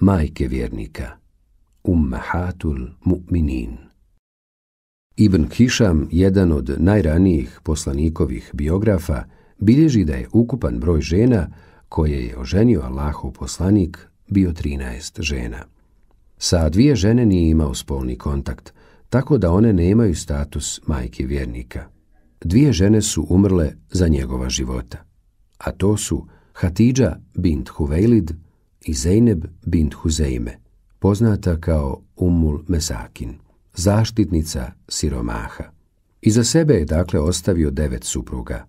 majke vjernika, ummahatul mu'minin. Ibn Hišam, jedan od najranijih poslanikovih biografa, bilježi da je ukupan broj žena koje je oženio Allahov poslanik bio 13 žena. Sa dvije žene nije imao spolni kontakt, tako da one nemaju status majke vjernika. Dvije žene su umrle za njegova života, a to su Hatidža bint Huvejlid i Zeyneb bint Huzeime, poznata kao Umul Mesakin, zaštitnica siromaha. Iza sebe je dakle ostavio devet supruga,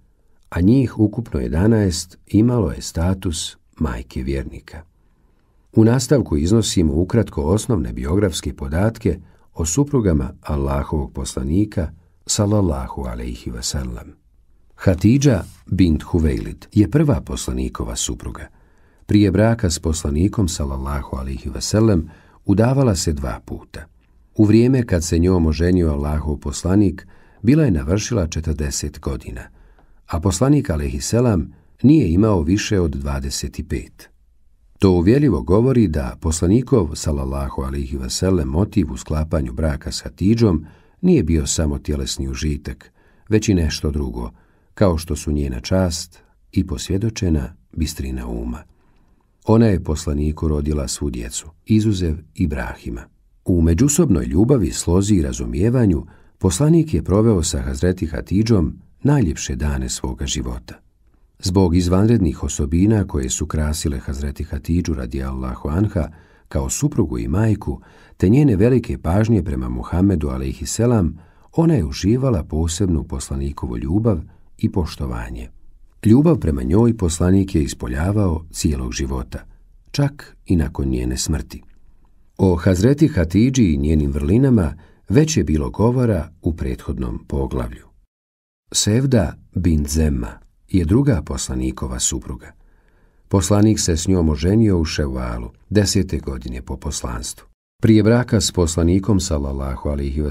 a njih ukupno jedanaest imalo je status majke vjernika. U nastavku iznosimo ukratko osnovne biografske podatke o suprugama Allahovog poslanika, salallahu alaihi wasallam. Hatidža bint Huvejlid je prva poslanikova supruga prije braka s poslanikom sallallahu alihi veselem udavala se dva puta. U vrijeme kad se njom oženio Allahov poslanik, bila je navršila 40 godina, a poslanik alihi nije imao više od 25. To uvjeljivo govori da poslanikov sallallahu alihi Vaselem motiv u sklapanju braka s Hatidžom nije bio samo tjelesni užitak, već i nešto drugo, kao što su njena čast i posvjedočena bistrina uma. Ona je poslaniku rodila svu djecu, izuzev Ibrahima. U međusobnoj ljubavi, slozi i razumijevanju, poslanik je proveo sa Hazreti Hatidžom najljepše dane svoga života. Zbog izvanrednih osobina koje su krasile Hazreti Hatidžu radi Allahu Anha kao suprugu i majku, te njene velike pažnje prema Muhammedu alaihi ona je uživala posebnu poslanikovu ljubav i poštovanje. Ljubav prema njoj poslanik je ispoljavao cijelog života, čak i nakon njene smrti. O Hazreti Hatidži i njenim vrlinama već je bilo govora u prethodnom poglavlju. Sevda bin Zemma je druga poslanikova supruga. Poslanik se s njom oženio u Ševalu, desete godine po poslanstvu. Prije braka s poslanikom, salallahu alihi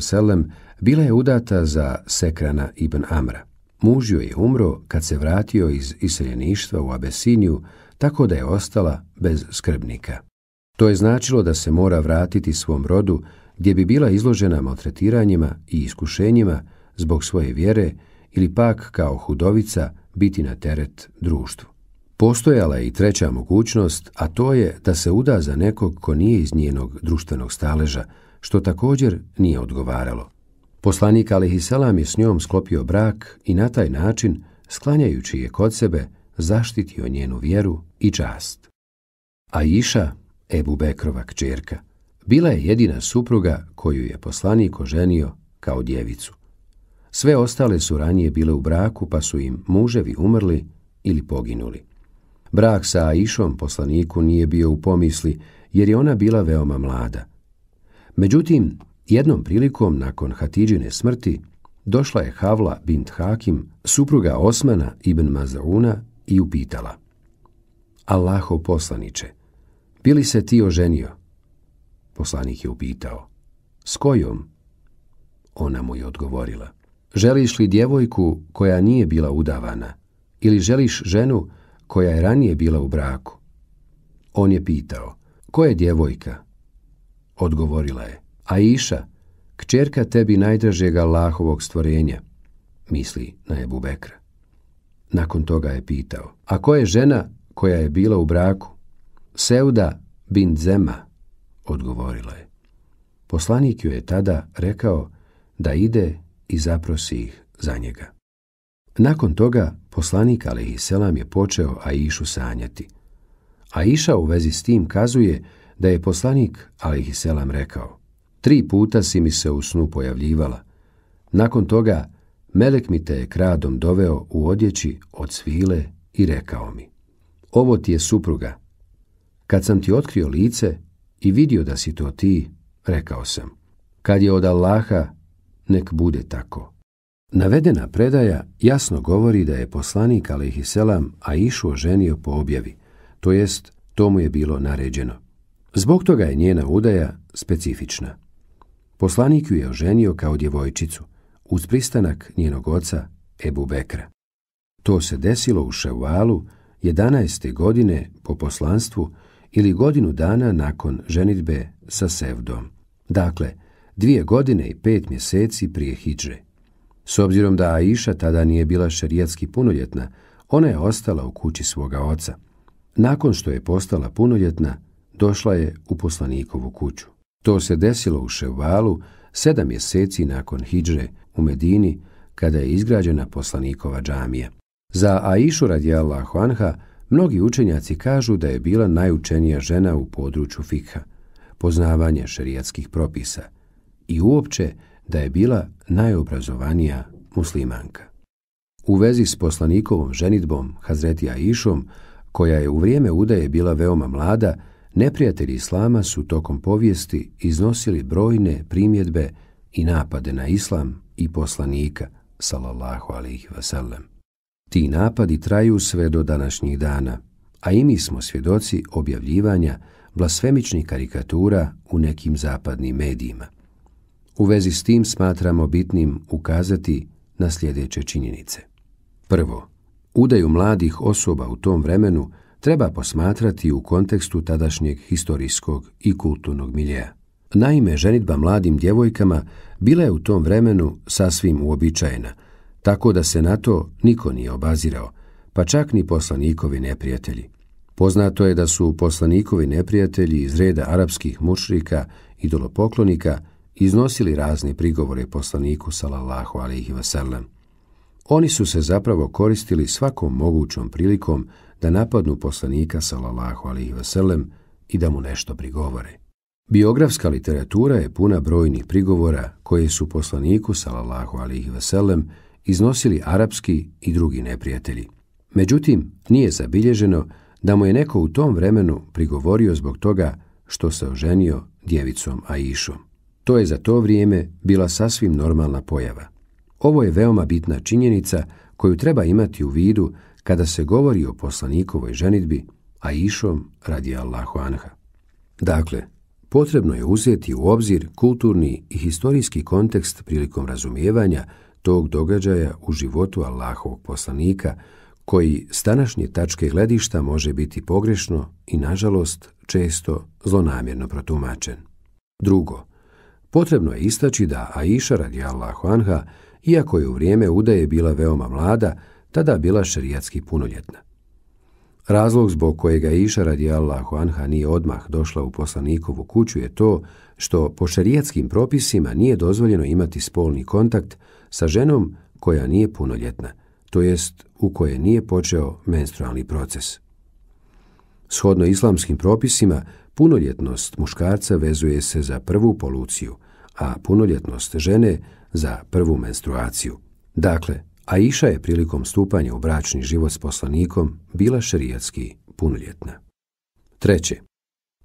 bila je udata za Sekrana ibn Amra. Muž joj je umro kad se vratio iz iseljeništva u Abesiniju, tako da je ostala bez skrbnika. To je značilo da se mora vratiti svom rodu gdje bi bila izložena maltretiranjima i iskušenjima zbog svoje vjere ili pak kao hudovica biti na teret društvu. Postojala je i treća mogućnost, a to je da se uda za nekog ko nije iz njenog društvenog staleža, što također nije odgovaralo. Poslanik Alihi Salam je s njom sklopio brak i na taj način, sklanjajući je kod sebe, zaštitio njenu vjeru i čast. A Iša, Ebu Bekrova kćerka, bila je jedina supruga koju je poslanik oženio kao djevicu. Sve ostale su ranije bile u braku pa su im muževi umrli ili poginuli. Brak sa Aishom poslaniku nije bio u pomisli jer je ona bila veoma mlada. Međutim, Jednom prilikom nakon Hatidžine smrti došla je Havla bint Hakim, supruga Osmana ibn Mazauna i upitala Allaho poslaniče, bili se ti oženio? Poslanik je upitao, s kojom? Ona mu je odgovorila, želiš li djevojku koja nije bila udavana ili želiš ženu koja je ranije bila u braku? On je pitao, ko je djevojka? Odgovorila je, a iša, kćerka tebi najdražega Allahovog stvorenja, misli na Ebu Bekra. Nakon toga je pitao, a ko je žena koja je bila u braku? Seuda bin Zema, odgovorila je. Poslanik ju je tada rekao da ide i zaprosi ih za njega. Nakon toga poslanik selam je počeo Aišu sanjati. Aisha u vezi s tim kazuje da je poslanik selam rekao Tri puta si mi se u snu pojavljivala. Nakon toga, Melek mi te je kradom doveo u odjeći od svile i rekao mi, ovo ti je supruga. Kad sam ti otkrio lice i vidio da si to ti, rekao sam, kad je od Allaha, nek bude tako. Navedena predaja jasno govori da je poslanik Selam a išuo ženio po objavi, to jest to mu je bilo naređeno. Zbog toga je njena udaja specifična. Poslanik ju je oženio kao djevojčicu, uz pristanak njenog oca Ebu Bekra. To se desilo u Ševalu 11. godine po poslanstvu ili godinu dana nakon ženitbe sa Sevdom. Dakle, dvije godine i pet mjeseci prije Hidže. S obzirom da Aisha tada nije bila šerijatski punoljetna, ona je ostala u kući svoga oca. Nakon što je postala punoljetna, došla je u poslanikovu kuću. To se desilo u Ševalu sedam mjeseci nakon Hidže u Medini kada je izgrađena poslanikova džamija. Za Aishu radijallahu anha mnogi učenjaci kažu da je bila najučenija žena u području fikha, poznavanje šerijatskih propisa i uopće da je bila najobrazovanija muslimanka. U vezi s poslanikovom ženitbom Hazreti Aishom, koja je u vrijeme udaje bila veoma mlada, neprijatelji islama su tokom povijesti iznosili brojne primjedbe i napade na islam i poslanika, salallahu alihi vasallam. Ti napadi traju sve do današnjih dana, a i mi smo svjedoci objavljivanja blasfemičnih karikatura u nekim zapadnim medijima. U vezi s tim smatramo bitnim ukazati na sljedeće činjenice. Prvo, udaju mladih osoba u tom vremenu treba posmatrati u kontekstu tadašnjeg historijskog i kulturnog miljeja. Naime, ženitba mladim djevojkama bila je u tom vremenu sasvim uobičajena, tako da se na to niko nije obazirao, pa čak ni poslanikovi neprijatelji. Poznato je da su poslanikovi neprijatelji iz reda arapskih mušrika i dolopoklonika iznosili razne prigovore poslaniku salallahu alaihi vasallam. Oni su se zapravo koristili svakom mogućom prilikom da napadnu poslanika salalahu alaihi Iveselem i da mu nešto prigovore. Biografska literatura je puna brojnih prigovora koje su poslaniku salalahu alaihi veselem iznosili arapski i drugi neprijatelji. Međutim, nije zabilježeno da mu je neko u tom vremenu prigovorio zbog toga što se oženio djevicom Aishom. To je za to vrijeme bila sasvim normalna pojava. Ovo je veoma bitna činjenica koju treba imati u vidu kada se govori o poslanikovoj ženitbi, a išom radi Allahu Anha. Dakle, potrebno je uzeti u obzir kulturni i historijski kontekst prilikom razumijevanja tog događaja u životu Allahovog poslanika, koji s današnje tačke gledišta može biti pogrešno i, nažalost, često zlonamjerno protumačen. Drugo, potrebno je istaći da Aisha radi Allahu Anha iako je u vrijeme udaje bila veoma mlada, tada bila šerijatski punoljetna. Razlog zbog kojega je Iša radi Allahu Anha nije odmah došla u poslanikovu kuću je to što po šerijatskim propisima nije dozvoljeno imati spolni kontakt sa ženom koja nije punoljetna, to jest u koje nije počeo menstrualni proces. Shodno islamskim propisima, punoljetnost muškarca vezuje se za prvu poluciju, a punoljetnost žene za prvu menstruaciju. Dakle, Aisha je prilikom stupanja u bračni život s poslanikom bila šerijatski punoljetna. Treće,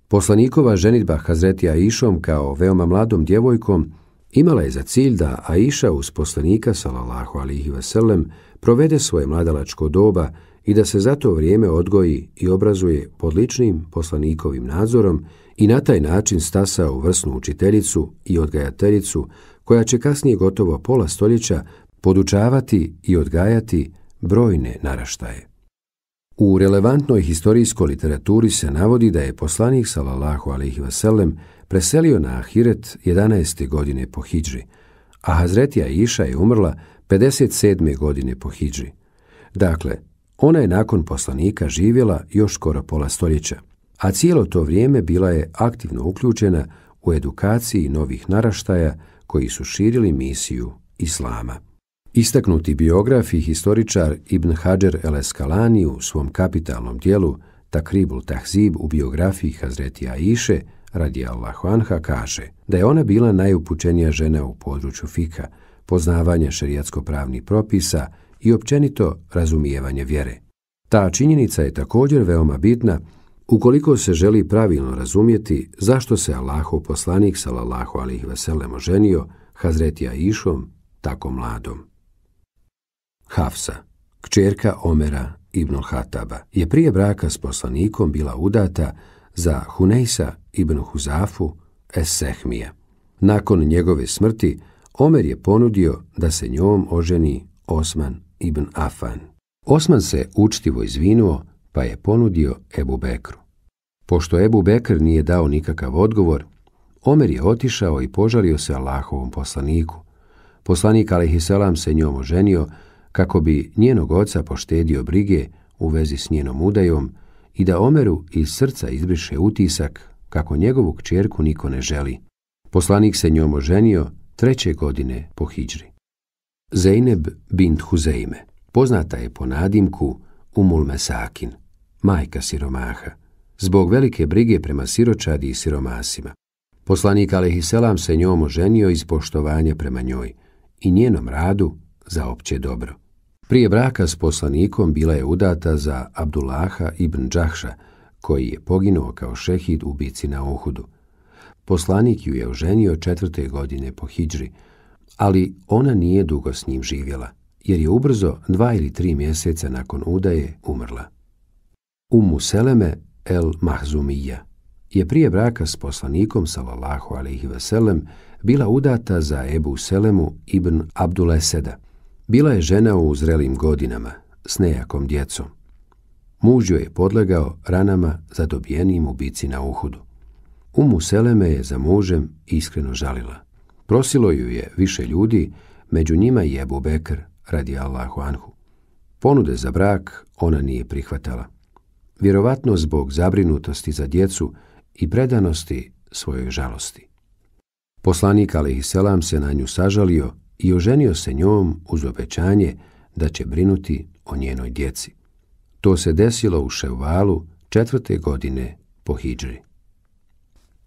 poslanikova ženitba Hazreti Aishom kao veoma mladom djevojkom imala je za cilj da Aisha uz poslanika sallallahu alihi provede svoje mladalačko doba i da se za to vrijeme odgoji i obrazuje pod ličnim poslanikovim nadzorom i na taj način stasa u vrsnu učiteljicu i odgajateljicu koja će kasnije gotovo pola stoljeća podučavati i odgajati brojne naraštaje. U relevantnoj historijskoj literaturi se navodi da je poslanik sallallahu alaihi ve preselio na Ahiret 11. godine po hidži, a Hazretija Iša je umrla 57. godine po hidži. Dakle, ona je nakon poslanika živjela još skoro pola stoljeća, a cijelo to vrijeme bila je aktivno uključena u edukaciji novih naraštaja koji su širili misiju Islama. Istaknuti biograf i historičar Ibn Hajar el Eskalani u svom kapitalnom dijelu Takribul Tahzib u biografiji Hazreti Aiše radi Allahu Anha kaže da je ona bila najupućenija žena u području fika, poznavanja šerijatsko-pravnih propisa i općenito razumijevanje vjere. Ta činjenica je također veoma bitna Ukoliko se želi pravilno razumjeti zašto se Allahov poslanik sallallahu alaihi ve oženio oženio Hazretija Išom tako mladom. Hafsa, kćerka Omera ibn Hataba, je prije braka s poslanikom bila udata za Hunejsa ibn Huzafu Esehmija. Nakon njegove smrti Omer je ponudio da se njom oženi Osman ibn Afan. Osman se učtivo izvinuo pa je ponudio Ebu Bekru. Pošto Ebu Bekr nije dao nikakav odgovor, Omer je otišao i požalio se Allahovom poslaniku. Poslanik Alehiselam se njom oženio kako bi njenog oca poštedio brige u vezi s njenom udajom i da Omeru iz srca izbriše utisak kako njegovu kćerku niko ne želi. Poslanik se njom oženio treće godine po hijđri. Zeyneb bint Huzeime poznata je po nadimku Umul Mesakin, majka siromaha, zbog velike brige prema siročadi i siromasima. Poslanik selam se njom oženio iz poštovanja prema njoj i njenom radu za opće dobro. Prije braka s poslanikom bila je udata za Abdullaha ibn Đahša, koji je poginuo kao šehid u bici na Uhudu. Poslanik ju je oženio četvrte godine po Hidžri, ali ona nije dugo s njim živjela jer je ubrzo dva ili tri mjeseca nakon udaje umrla. Umu Seleme el Mahzumija je prije braka s poslanikom Salallahu alaihi veselem bila udata za Ebu Selemu ibn Abduleseda. Bila je žena u zrelim godinama, s nejakom djecom. Muž joj je podlegao ranama zadobijenim u bici na uhudu. Umu Seleme je za mužem iskreno žalila. Prosilo ju je više ljudi, među njima i Ebu Bekr, radi Allahu Anhu. Ponude za brak ona nije prihvatala. Vjerovatno zbog zabrinutosti za djecu i predanosti svojoj žalosti. Poslanik Selam se na nju sažalio i oženio se njom uz obećanje da će brinuti o njenoj djeci. To se desilo u ševalu četvrte godine po Hidžri.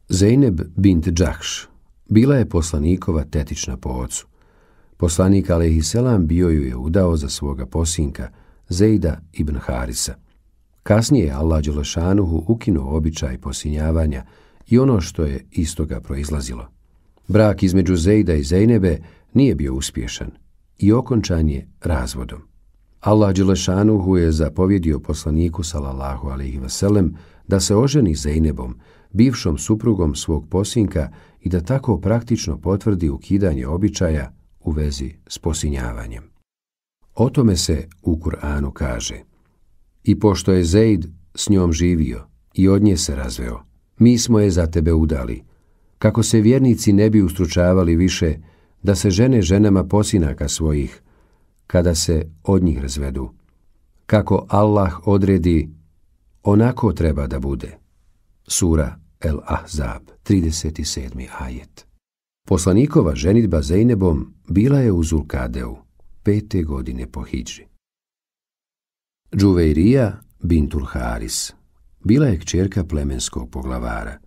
Zeyneb bint Džahš bila je poslanikova tetična po ocu. Poslanik Selam bio ju je udao za svoga posinka, Zejda ibn Harisa. Kasnije je Allah Đelešanuhu ukinuo običaj posinjavanja i ono što je toga proizlazilo. Brak između Zeida i Zejnebe nije bio uspješan i okončan je razvodom. Allah Đelešanuhu je zapovjedio poslaniku salallahu alaihi vaselem da se oženi Zejnebom, bivšom suprugom svog posinka i da tako praktično potvrdi ukidanje običaja u vezi s posinjavanjem. O tome se u Kur'anu kaže I pošto je Zeid s njom živio i od nje se razveo, mi smo je za tebe udali, kako se vjernici ne bi ustručavali više da se žene ženama posinaka svojih, kada se od njih razvedu. Kako Allah odredi, onako treba da bude. Sura El Ahzab, 37. ajet. Poslanikova ženitba Zeynebom bila je u Zulkadeu, pete godine po Hidži. Džuveirija bin bila je kćerka plemenskog poglavara.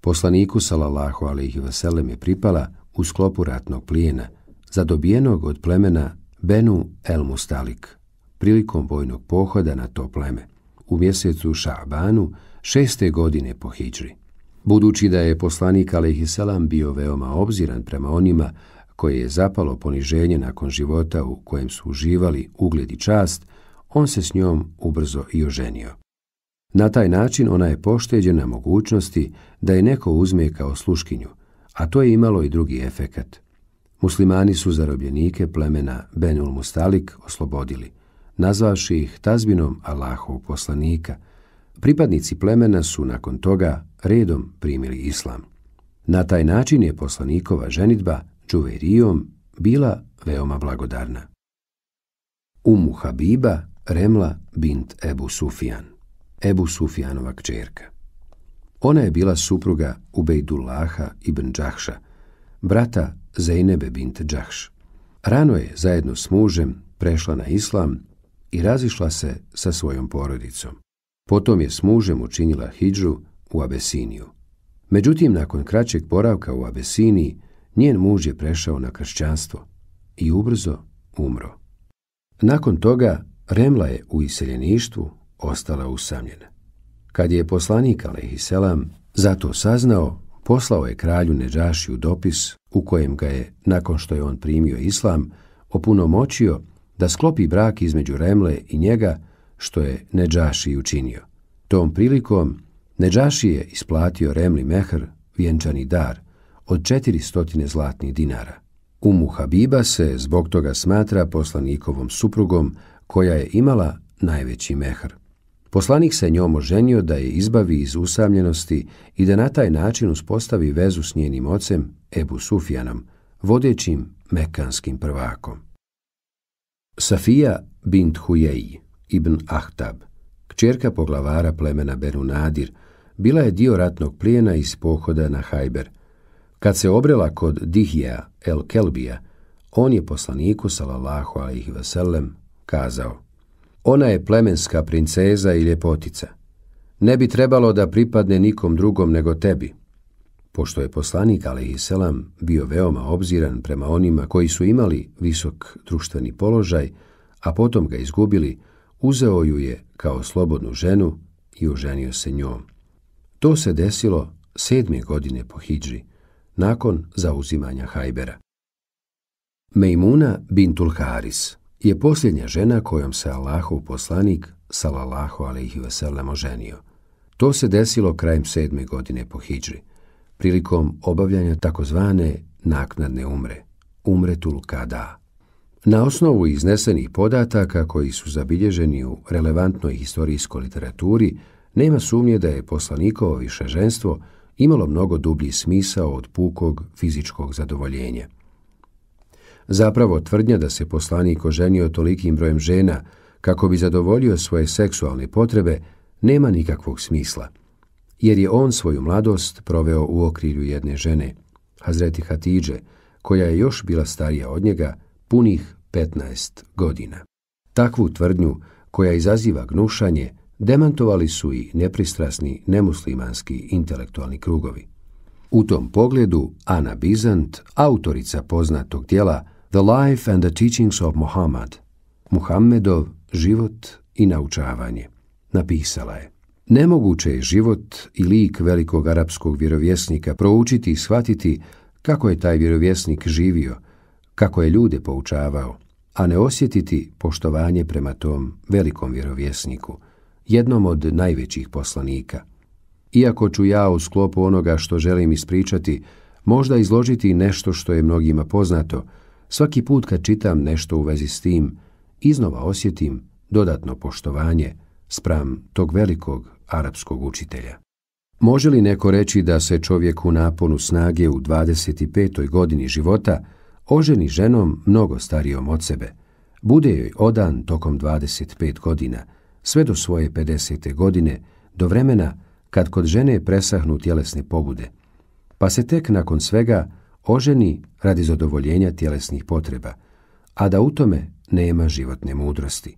Poslaniku Salalahu alaihi vselem je pripala u sklopu ratnog plijena, zadobijenog od plemena Benu El Mustalik, prilikom vojnog pohoda na to pleme, u mjesecu Šabanu šeste godine po Hidži. Budući da je poslanik Aleyhisselam bio veoma obziran prema onima koje je zapalo poniženje nakon života u kojem su uživali ugled i čast, on se s njom ubrzo i oženio. Na taj način ona je pošteđena mogućnosti da je neko uzme kao sluškinju, a to je imalo i drugi efekat. Muslimani su zarobljenike plemena Benul Mustalik oslobodili, nazvavši ih tazbinom Allahov poslanika. Pripadnici plemena su nakon toga redom primili islam. Na taj način je poslanikova ženitba Džuverijom bila veoma blagodarna. Umu Habiba Remla bint Ebu Sufijan, Ebu Sufijanova. kćerka. Ona je bila supruga Ubejdullaha ibn Đahša, brata Zejnebe bint Đahš. Rano je zajedno s mužem prešla na islam i razišla se sa svojom porodicom. Potom je s mužem učinila hidžu u Abesiniju. Međutim, nakon kraćeg boravka u Abesini, njen muž je prešao na kršćanstvo i ubrzo umro. Nakon toga Remla je u iseljeništvu ostala usamljena. Kad je poslanik za zato saznao, poslao je kralju Neđašiju dopis u kojem ga je, nakon što je on primio islam, opunomoćio da sklopi brak između Remle i njega, što je Neđaši učinio. Tom prilikom Neđaši je isplatio Remli Mehr vjenčani dar od 400 zlatnih dinara. Umu Habiba se zbog toga smatra poslanikovom suprugom koja je imala najveći mehr. Poslanik se njom oženio da je izbavi iz usamljenosti i da na taj način uspostavi vezu s njenim ocem Ebu Sufjanom, vodećim mekanskim prvakom. Safija bint Hujeji ibn Ahtab, kćerka poglavara plemena Nadir, bila je dio ratnog plijena iz pohoda na Hajber. Kad se obrela kod Dihija el Kelbija, on je poslaniku salallahu alaihi vasallam kazao Ona je plemenska princeza i ljepotica. Ne bi trebalo da pripadne nikom drugom nego tebi. Pošto je poslanik alaihi selam bio veoma obziran prema onima koji su imali visok društveni položaj, a potom ga izgubili, uzeo ju je kao slobodnu ženu i oženio se njom. To se desilo sedme godine po Hidži, nakon zauzimanja Hajbera. Mejmuna bintul Haris je posljednja žena kojom se Allahov poslanik, Salallahu alaihi veselam, oženio. To se desilo krajem sedme godine po Hidži, prilikom obavljanja takozvane naknadne umre, umre tulkada. Na osnovu iznesenih podataka koji su zabilježeni u relevantnoj historijskoj literaturi, nema sumnje da je poslanikovo ženstvo, imalo mnogo dublji smisao od pukog fizičkog zadovoljenja. Zapravo tvrdnja da se poslanik oženio tolikim brojem žena kako bi zadovoljio svoje seksualne potrebe nema nikakvog smisla, jer je on svoju mladost proveo u okrilju jedne žene, Hazreti Hatidže, koja je još bila starija od njega punih 15 godina. Takvu tvrdnju koja izaziva gnušanje demantovali su i nepristrasni nemuslimanski intelektualni krugovi. U tom pogledu Ana Bizant, autorica poznatog dijela The Life and the Teachings of Muhammad, Muhammedov život i naučavanje, napisala je Nemoguće je život i lik velikog arapskog vjerovjesnika proučiti i shvatiti kako je taj vjerovjesnik živio, kako je ljude poučavao, a ne osjetiti poštovanje prema tom velikom vjerovjesniku – jednom od najvećih poslanika. Iako ću ja u sklopu onoga što želim ispričati, možda izložiti nešto što je mnogima poznato, svaki put kad čitam nešto u vezi s tim, iznova osjetim dodatno poštovanje spram tog velikog arapskog učitelja. Može li neko reći da se čovjek u naponu snage u 25. godini života oženi ženom mnogo starijom od sebe, bude joj odan tokom 25 godina – sve do svoje 50. godine, do vremena kad kod žene presahnu tjelesne pobude, pa se tek nakon svega oženi radi zadovoljenja tjelesnih potreba, a da u tome nema životne mudrosti.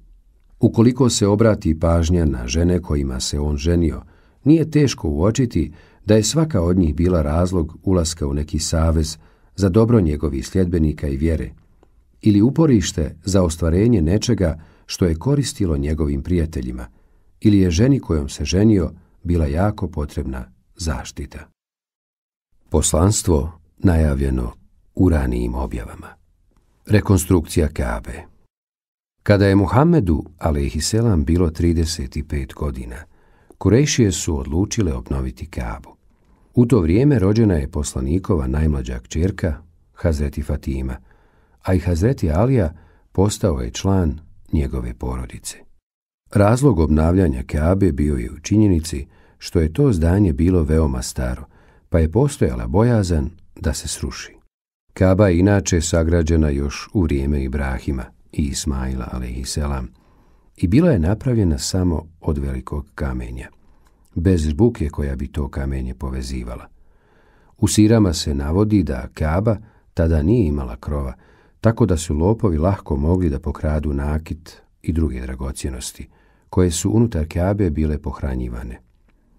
Ukoliko se obrati pažnja na žene kojima se on ženio, nije teško uočiti da je svaka od njih bila razlog ulaska u neki savez za dobro njegovih sljedbenika i vjere, ili uporište za ostvarenje nečega što je koristilo njegovim prijateljima ili je ženi kojom se ženio bila jako potrebna zaštita. Poslanstvo najavljeno u ranijim objavama. Rekonstrukcija Kabe Kada je Muhammedu, alaihisselam, bilo 35 godina, Kurešije su odlučile obnoviti Kabu. U to vrijeme rođena je poslanikova najmlađa kćerka, Hazreti Fatima, a i Hazreti Alija postao je član njegove porodice. Razlog obnavljanja kabe bio je u činjenici što je to zdanje bilo veoma staro, pa je postojala bojazan da se sruši. Kaba je inače sagrađena još u vrijeme Ibrahima i Ismaila selam, i bila je napravljena samo od velikog kamenja, bez žbuke koja bi to kamenje povezivala. U sirama se navodi da Kaba tada nije imala krova, tako da su lopovi lahko mogli da pokradu nakit i druge dragocjenosti, koje su unutar kabe bile pohranjivane.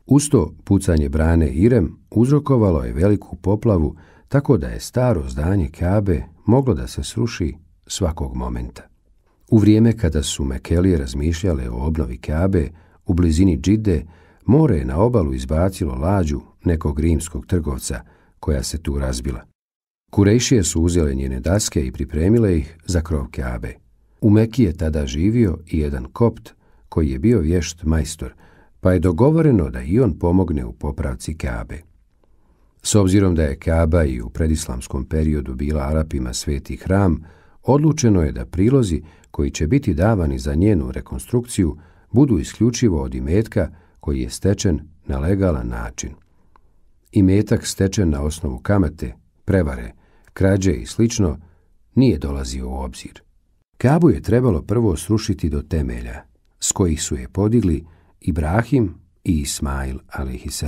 Usto pucanje brane Irem uzrokovalo je veliku poplavu, tako da je staro zdanje Kjabe moglo da se sruši svakog momenta. U vrijeme kada su Mekelije razmišljale o obnovi Kjabe, u blizini Džide, more je na obalu izbacilo lađu nekog rimskog trgovca, koja se tu razbila. Kurejšije su uzele njene daske i pripremile ih za krov Keabe. U Meki je tada živio i jedan kopt koji je bio vješt majstor, pa je dogovoreno da i on pomogne u popravci Keabe. S obzirom da je Kaba i u predislamskom periodu bila Arapima sveti hram, odlučeno je da prilozi koji će biti davani za njenu rekonstrukciju budu isključivo od imetka koji je stečen na legalan način. Imetak stečen na osnovu kamate, prevare, krađe i slično, nije dolazio u obzir. Kabu je trebalo prvo srušiti do temelja, s kojih su je podigli Ibrahim i Ismail a.s.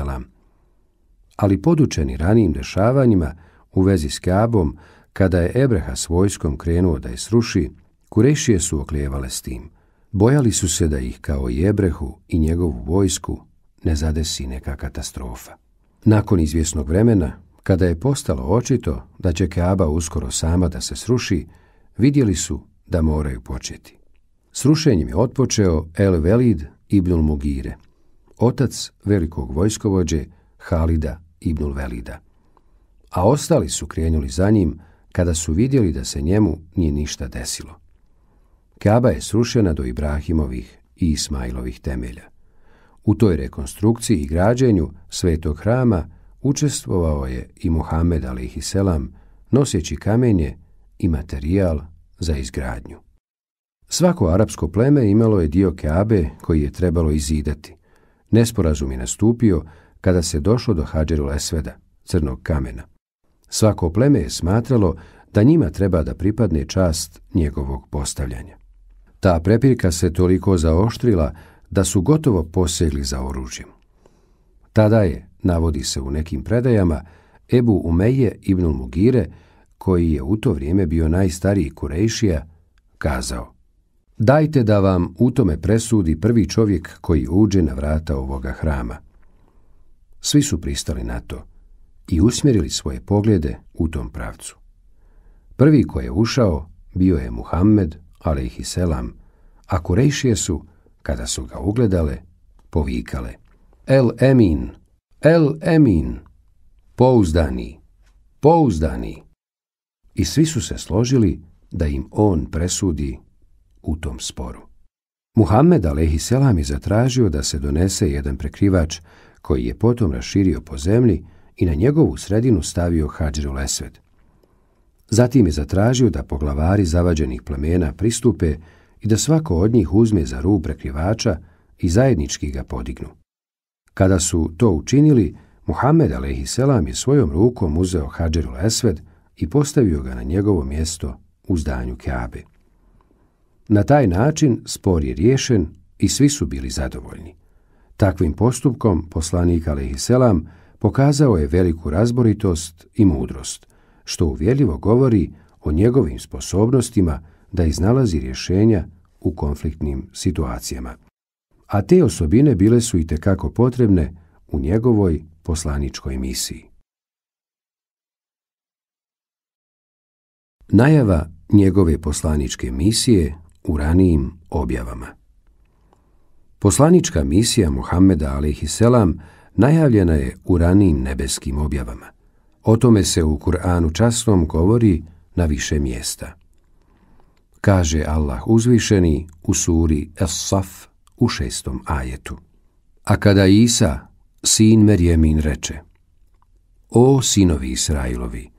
Ali podučeni ranijim dešavanjima u vezi s Kabom, kada je Ebreha s vojskom krenuo da je sruši, Kurešije su oklijevale s tim. Bojali su se da ih kao i Ebrehu i njegovu vojsku ne zadesi neka katastrofa. Nakon izvjesnog vremena, kada je postalo očito da će Keaba uskoro sama da se sruši, vidjeli su da moraju početi. Srušenjem je otpočeo El Velid ibnul Mugire, otac velikog vojskovođe Halida ibnul Velida. A ostali su krenuli za njim kada su vidjeli da se njemu nije ništa desilo. Kaba je srušena do Ibrahimovih i Ismailovih temelja. U toj rekonstrukciji i građenju svetog hrama Učestvovao je i Muhammed a.s. noseći kamenje i materijal za izgradnju. Svako arapsko pleme imalo je dio Keabe koji je trebalo izidati. Nesporazum je nastupio kada se došlo do Hadžeru Lesveda, crnog kamena. Svako pleme je smatralo da njima treba da pripadne čast njegovog postavljanja. Ta prepirka se toliko zaoštrila da su gotovo posegli za oružjem. Tada je navodi se u nekim predajama, Ebu Umeje ibnul Mugire, koji je u to vrijeme bio najstariji Kurejšija, kazao Dajte da vam u tome presudi prvi čovjek koji uđe na vrata ovoga hrama. Svi su pristali na to i usmjerili svoje poglede u tom pravcu. Prvi koji je ušao bio je Muhammed, selam a Kurejšije su, kada su ga ugledale, povikale El Emin, El Emin, pouzdani, pouzdani. I svi su se složili da im on presudi u tom sporu. Muhammed a.s. je zatražio da se donese jedan prekrivač koji je potom raširio po zemlji i na njegovu sredinu stavio u lesved. Zatim je zatražio da poglavari zavađenih plemena pristupe i da svako od njih uzme za rub prekrivača i zajednički ga podignu. Kada su to učinili, Muhammed a.s. je svojom rukom uzeo Hadžeru Esved i postavio ga na njegovo mjesto u zdanju Keabe. Na taj način spor je riješen i svi su bili zadovoljni. Takvim postupkom poslanik a.s. pokazao je veliku razboritost i mudrost, što uvjeljivo govori o njegovim sposobnostima da iznalazi rješenja u konfliktnim situacijama a te osobine bile su i tekako potrebne u njegovoj poslaničkoj misiji. Najava njegove poslaničke misije u ranijim objavama Poslanička misija Muhammeda a.s. najavljena je u ranijim nebeskim objavama. O tome se u Kur'anu časnom govori na više mjesta. Kaže Allah uzvišeni u suri as saf u šestom ajetu. A kada Isa, sin Merjemin, reče O sinovi Israilovi,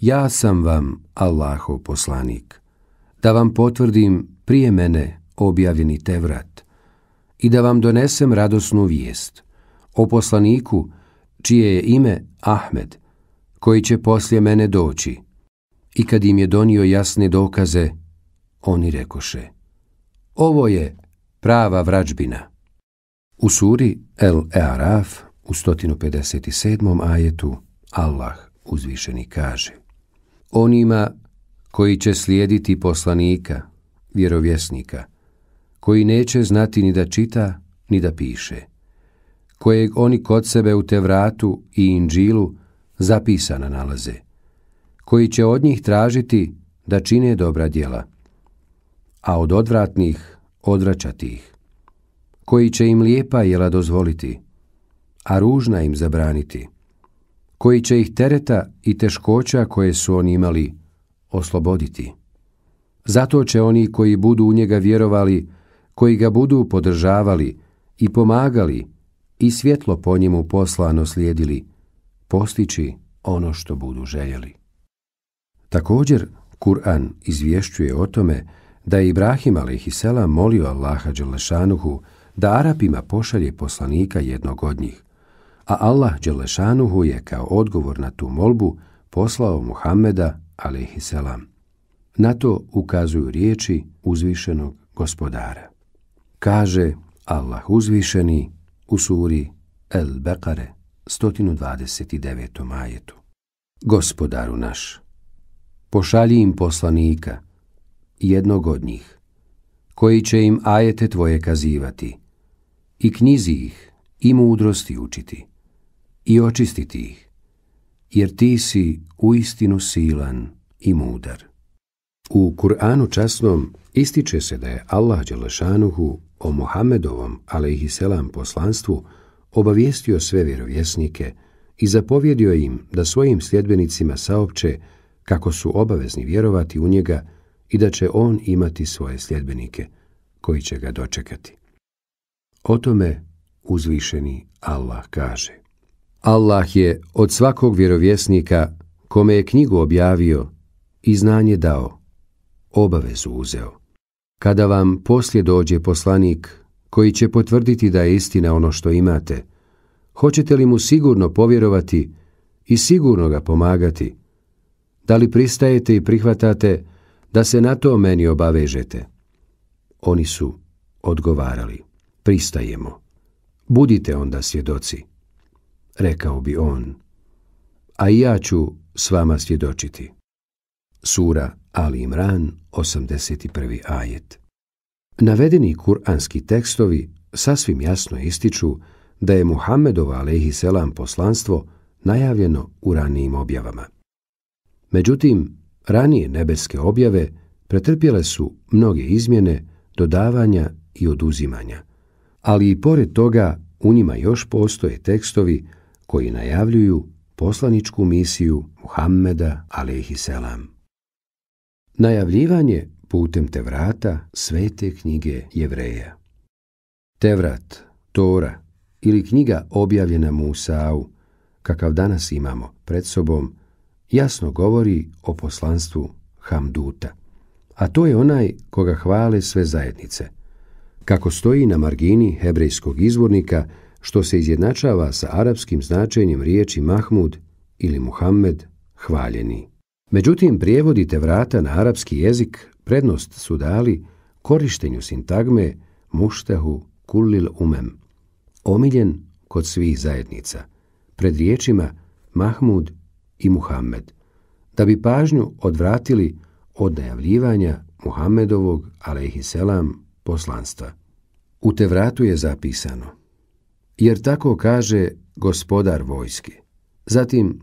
ja sam vam Allahov poslanik, da vam potvrdim prije mene objavljeni Tevrat i da vam donesem radosnu vijest o poslaniku čije je ime Ahmed, koji će poslije mene doći. I kad im je donio jasne dokaze, oni rekoše, ovo je Prava vrađbina. U suri El Araf u 157. ajetu Allah uzvišeni kaže Onima koji će slijediti poslanika, vjerovjesnika, koji neće znati ni da čita, ni da piše, kojeg oni kod sebe u Tevratu i Inđilu zapisana nalaze, koji će od njih tražiti da čine dobra djela, a od odvratnih odračati ih, koji će im lijepa jela dozvoliti, a ružna im zabraniti, koji će ih tereta i teškoća koje su oni imali osloboditi. Zato će oni koji budu u njega vjerovali, koji ga budu podržavali i pomagali i svjetlo po njemu poslano slijedili, postići ono što budu željeli. Također, Kur'an izvješćuje o tome da je Ibrahim a.s. molio Allaha Đelešanuhu da Arapima pošalje poslanika jednog od njih, a Allah Đelešanuhu je kao odgovor na tu molbu poslao Muhammeda a.s. Na to ukazuju riječi uzvišenog gospodara. Kaže Allah uzvišeni u suri El Bekare 129. majetu. Gospodaru naš, pošalji im poslanika – jednog od njih, koji će im ajete tvoje kazivati, i knjizi ih, i mudrosti učiti, i očistiti ih, jer ti si istinu silan i mudar. U Kur'anu časnom ističe se da je Allah Đelešanuhu o Mohamedovom, selam poslanstvu obavijestio sve vjerovjesnike i zapovjedio im da svojim sljedbenicima saopće kako su obavezni vjerovati u njega i da će on imati svoje sljedbenike koji će ga dočekati. O tome uzvišeni Allah kaže. Allah je od svakog vjerovjesnika kome je knjigu objavio i znanje dao, obavezu uzeo. Kada vam poslije dođe poslanik koji će potvrditi da je istina ono što imate, hoćete li mu sigurno povjerovati i sigurno ga pomagati? Da li pristajete i prihvatate da se na to meni obavežete. Oni su odgovarali, pristajemo. Budite onda svjedoci, rekao bi on, a i ja ću s vama svjedočiti. Sura Ali Imran, 81. ajet. Navedeni kuranski tekstovi sasvim jasno ističu da je Muhammedova alaihi selam poslanstvo najavljeno u ranijim objavama. Međutim, Ranije nebeske objave pretrpjele su mnoge izmjene, dodavanja i oduzimanja. Ali i pored toga u njima još postoje tekstovi koji najavljuju poslaničku misiju Muhammeda selam. Najavljivanje putem Tevrata svete knjige Jevreja. Tevrat, Tora ili knjiga objavljena Musau, kakav danas imamo pred sobom, jasno govori o poslanstvu Hamduta, a to je onaj koga hvale sve zajednice. Kako stoji na margini hebrejskog izvornika, što se izjednačava sa arapskim značenjem riječi Mahmud ili Muhammed, hvaljeni. Međutim, prijevodite vrata na arapski jezik prednost su dali korištenju sintagme muštehu kullil umem, omiljen kod svih zajednica, pred riječima Mahmud i Muhammed, da bi pažnju odvratili od najavljivanja Muhammedovog, alejhiselam, poslanstva. U Tevratu je zapisano, jer tako kaže gospodar vojske. Zatim,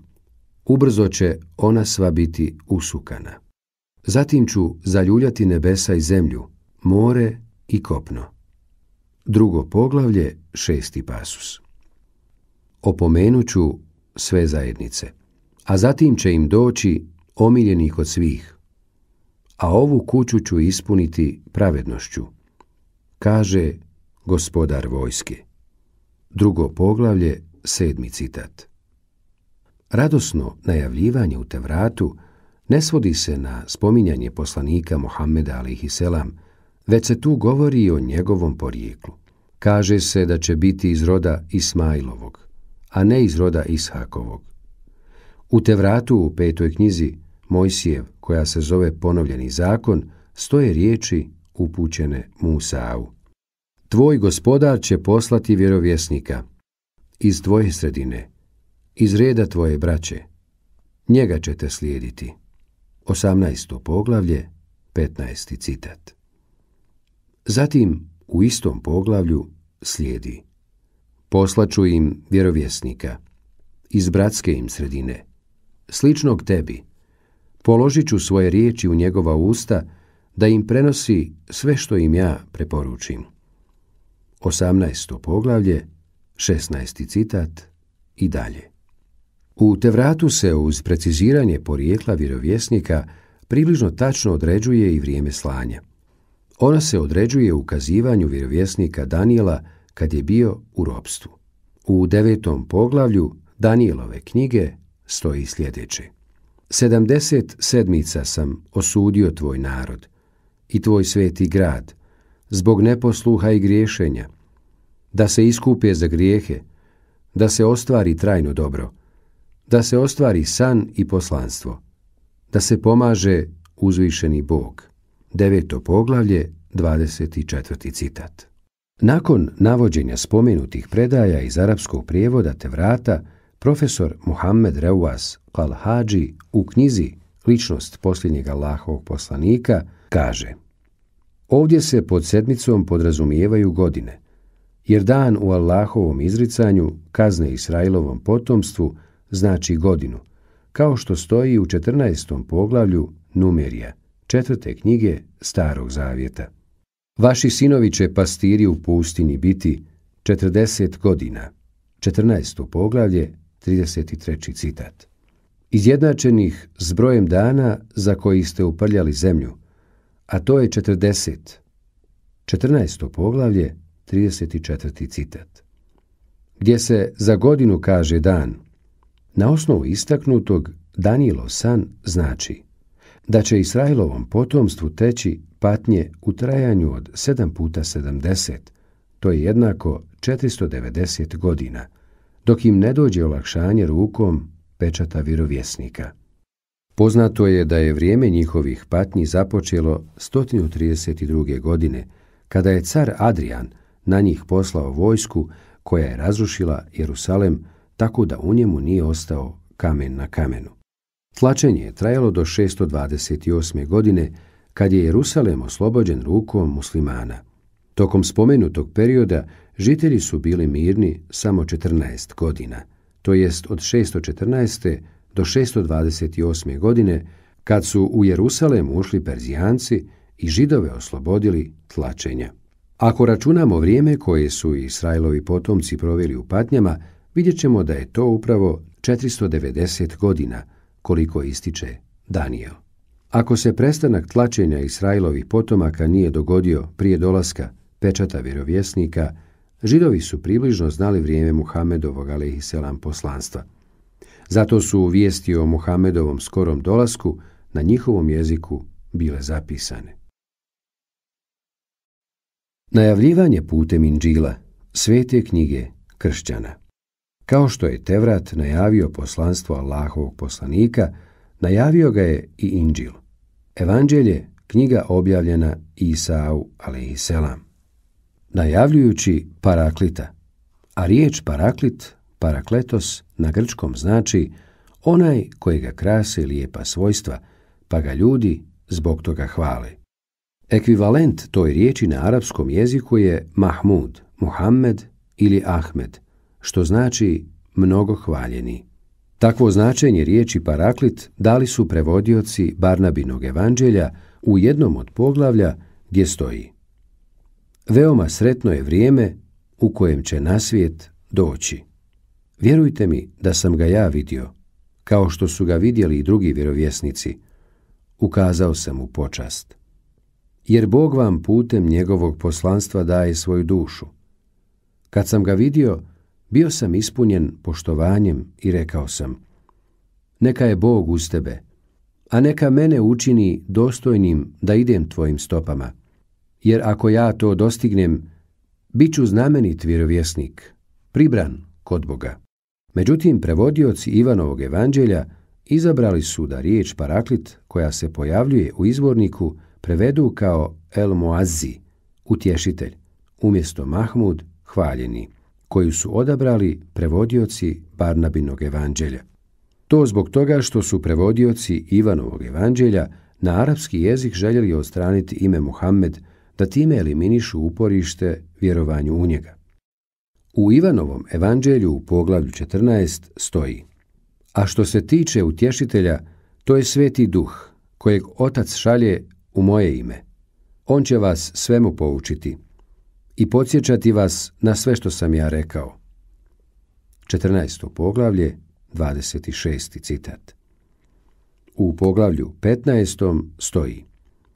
ubrzo će ona sva biti usukana. Zatim ću zaljuljati nebesa i zemlju, more i kopno. Drugo poglavlje, šesti pasus. Opomenuću sve zajednice a zatim će im doći omiljeni kod svih. A ovu kuću ću ispuniti pravednošću, kaže gospodar vojske. Drugo poglavlje, sedmi citat. Radosno najavljivanje u Tevratu ne svodi se na spominjanje poslanika Mohameda selam, već se tu govori o njegovom porijeklu. Kaže se da će biti iz roda Ismailovog, a ne iz roda Ishakovog u Tevratu u petoj knjizi Mojsijev, koja se zove Ponovljeni zakon, stoje riječi upućene Musau. Tvoj gospodar će poslati vjerovjesnika iz tvoje sredine, iz reda tvoje braće. Njega ćete slijediti. 18. poglavlje, 15. citat. Zatim u istom poglavlju slijedi Poslaću im vjerovjesnika iz bratske im sredine, sličnog tebi, položit ću svoje riječi u njegova usta da im prenosi sve što im ja preporučim. 18. poglavlje, 16. citat i dalje. U Tevratu se uz preciziranje porijekla vjerovjesnika približno tačno određuje i vrijeme slanja. Ona se određuje u ukazivanju vjerovjesnika Danijela kad je bio u ropstvu. U devetom poglavlju Danijelove knjige stoji sljedeće. Sedamdeset sedmica sam osudio tvoj narod i tvoj sveti grad zbog neposluha i griješenja, da se iskupe za grijehe, da se ostvari trajno dobro, da se ostvari san i poslanstvo, da se pomaže uzvišeni Bog. Deveto poglavlje, 24. citat. Nakon navođenja spomenutih predaja iz arapskog prijevoda te vrata, Profesor Muhammed Reuas Qalhađi u knjizi Ličnost posljednjeg Allahovog poslanika kaže Ovdje se pod sedmicom podrazumijevaju godine, jer dan u Allahovom izricanju kazne Israilovom potomstvu znači godinu, kao što stoji u 14. poglavlju Numerija, četvrte knjige Starog zavjeta. Vaši sinovi će pastiri u pustini biti 40 godina. 14. poglavlje 33. citat. Izjednačenih s brojem dana za koji ste uprljali zemlju, a to je 40. 14. poglavlje, 34. citat. Gdje se za godinu kaže dan, na osnovu istaknutog Danilo san znači da će Israilovom potomstvu teći patnje u trajanju od 7 puta 70, to je jednako 490 godina, dok im ne dođe olakšanje rukom pečata virovjesnika. Poznato je da je vrijeme njihovih patnji započelo 132. godine, kada je car Adrian na njih poslao vojsku koja je razrušila Jerusalem tako da u njemu nije ostao kamen na kamenu. Tlačenje je trajalo do 628. godine, kad je Jerusalem oslobođen rukom muslimana. Tokom spomenutog perioda Žitelji su bili mirni samo 14 godina, to jest od 614. do 628. godine, kad su u Jerusalem ušli Perzijanci i židove oslobodili tlačenja. Ako računamo vrijeme koje su Israilovi potomci proveli u patnjama, vidjet ćemo da je to upravo 490 godina, koliko ističe Daniel. Ako se prestanak tlačenja Israilovih potomaka nije dogodio prije dolaska pečata vjerovjesnika Židovi su približno znali vrijeme Muhamedovog alaihisselam poslanstva. Zato su vijesti o Muhamedovom skorom dolasku na njihovom jeziku bile zapisane. Najavljivanje putem Inđila, svete knjige kršćana. Kao što je Tevrat najavio poslanstvo Allahovog poslanika, najavio ga je i Inđil. Evanđelje, knjiga objavljena Isau selam najavljujući paraklita. A riječ paraklit, parakletos, na grčkom znači onaj kojega krase lijepa svojstva, pa ga ljudi zbog toga hvale. Ekvivalent toj riječi na arapskom jeziku je Mahmud, Muhammed ili Ahmed, što znači mnogo hvaljeni. Takvo značenje riječi paraklit dali su prevodioci Barnabinog evanđelja u jednom od poglavlja gdje stoji Veoma sretno je vrijeme u kojem će na svijet doći. Vjerujte mi da sam ga ja vidio, kao što su ga vidjeli i drugi vjerovjesnici. Ukazao sam mu počast. Jer Bog vam putem njegovog poslanstva daje svoju dušu. Kad sam ga vidio, bio sam ispunjen poštovanjem i rekao sam Neka je Bog uz tebe, a neka mene učini dostojnim da idem tvojim stopama jer ako ja to dostignem, bit ću znamenit vjerovjesnik, pribran kod Boga. Međutim, prevodioci Ivanovog evanđelja izabrali su da riječ paraklit, koja se pojavljuje u izvorniku, prevedu kao El Moazi, utješitelj, umjesto Mahmud, hvaljeni, koju su odabrali prevodioci Barnabinog evanđelja. To zbog toga što su prevodioci Ivanovog evanđelja na arapski jezik željeli odstraniti ime Muhammed – da time eliminišu uporište vjerovanju u njega. U Ivanovom evanđelju u poglavlju 14 stoji A što se tiče utješitelja, to je sveti duh kojeg otac šalje u moje ime. On će vas svemu poučiti i podsjećati vas na sve što sam ja rekao. 14. poglavlje, 26. citat. U poglavlju 15. stoji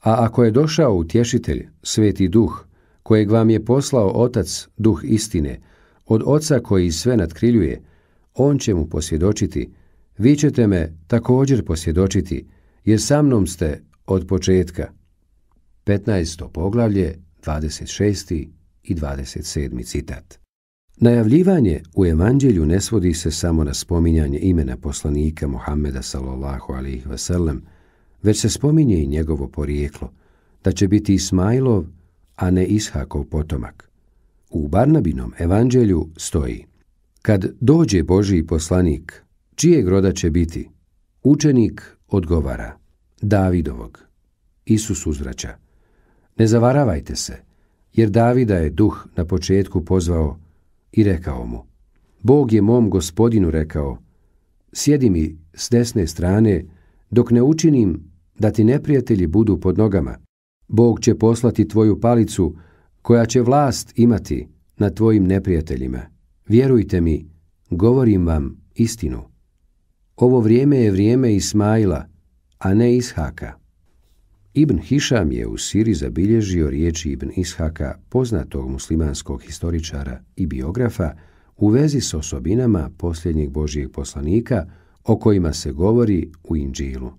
a ako je došao utješitelj, sveti duh, kojeg vam je poslao otac, duh istine, od oca koji sve nadkriljuje, on će mu posvjedočiti, vi ćete me također posvjedočiti, jer sa mnom ste od početka. 15. poglavlje, 26. i 27. citat. Najavljivanje u evanđelju ne svodi se samo na spominjanje imena poslanika Muhammeda sallallahu alaihi wasallam, već se spominje i njegovo porijeklo, da će biti Ismajlov, a ne Ishakov potomak. U Barnabinom evanđelju stoji Kad dođe Božiji poslanik, čijeg roda će biti? Učenik odgovara Davidovog. Isus uzvraća Ne zavaravajte se, jer Davida je duh na početku pozvao i rekao mu Bog je mom gospodinu rekao Sjedi mi s desne strane dok ne učinim da ti neprijatelji budu pod nogama. Bog će poslati tvoju palicu koja će vlast imati na tvojim neprijateljima. Vjerujte mi, govorim vam istinu. Ovo vrijeme je vrijeme Ismaila, a ne Ishaka. Ibn Hišam je u Siri zabilježio riječi Ibn Ishaka, poznatog muslimanskog historičara i biografa, u vezi s osobinama posljednjeg Božijeg poslanika o kojima se govori u Inđilu.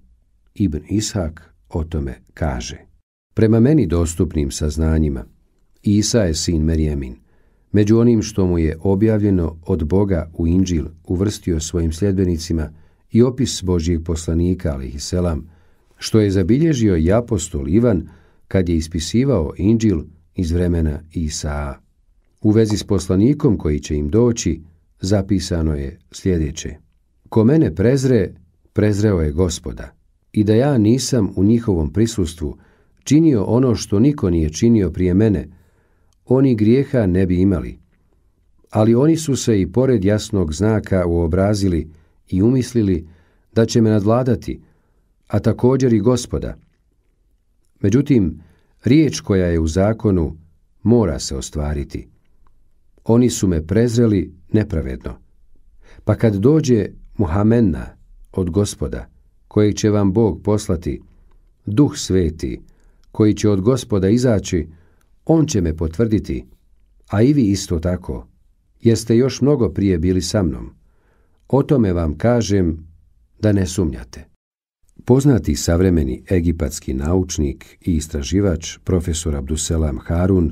Ibn Ishak o tome kaže. Prema meni dostupnim saznanjima, Isa je sin Merjemin. Među onim što mu je objavljeno od Boga u Inđil uvrstio svojim sljedbenicima i opis Božijeg poslanika, ali i selam, što je zabilježio i apostol Ivan kad je ispisivao Inđil iz vremena Isaa. U vezi s poslanikom koji će im doći, zapisano je sljedeće. Ko mene prezre, prezreo je gospoda, i da ja nisam u njihovom prisustvu činio ono što niko nije činio prije mene, oni grijeha ne bi imali. Ali oni su se i pored jasnog znaka uobrazili i umislili da će me nadvladati, a također i gospoda. Međutim, riječ koja je u zakonu mora se ostvariti. Oni su me prezreli nepravedno. Pa kad dođe Muhamenna od gospoda, kojeg će vam Bog poslati, Duh Sveti, koji će od Gospoda izaći, on će me potvrditi, a i vi isto tako, jer ste još mnogo prije bili sa mnom. O tome vam kažem da ne sumnjate. Poznati savremeni egipatski naučnik i istraživač profesor Abduselam Harun,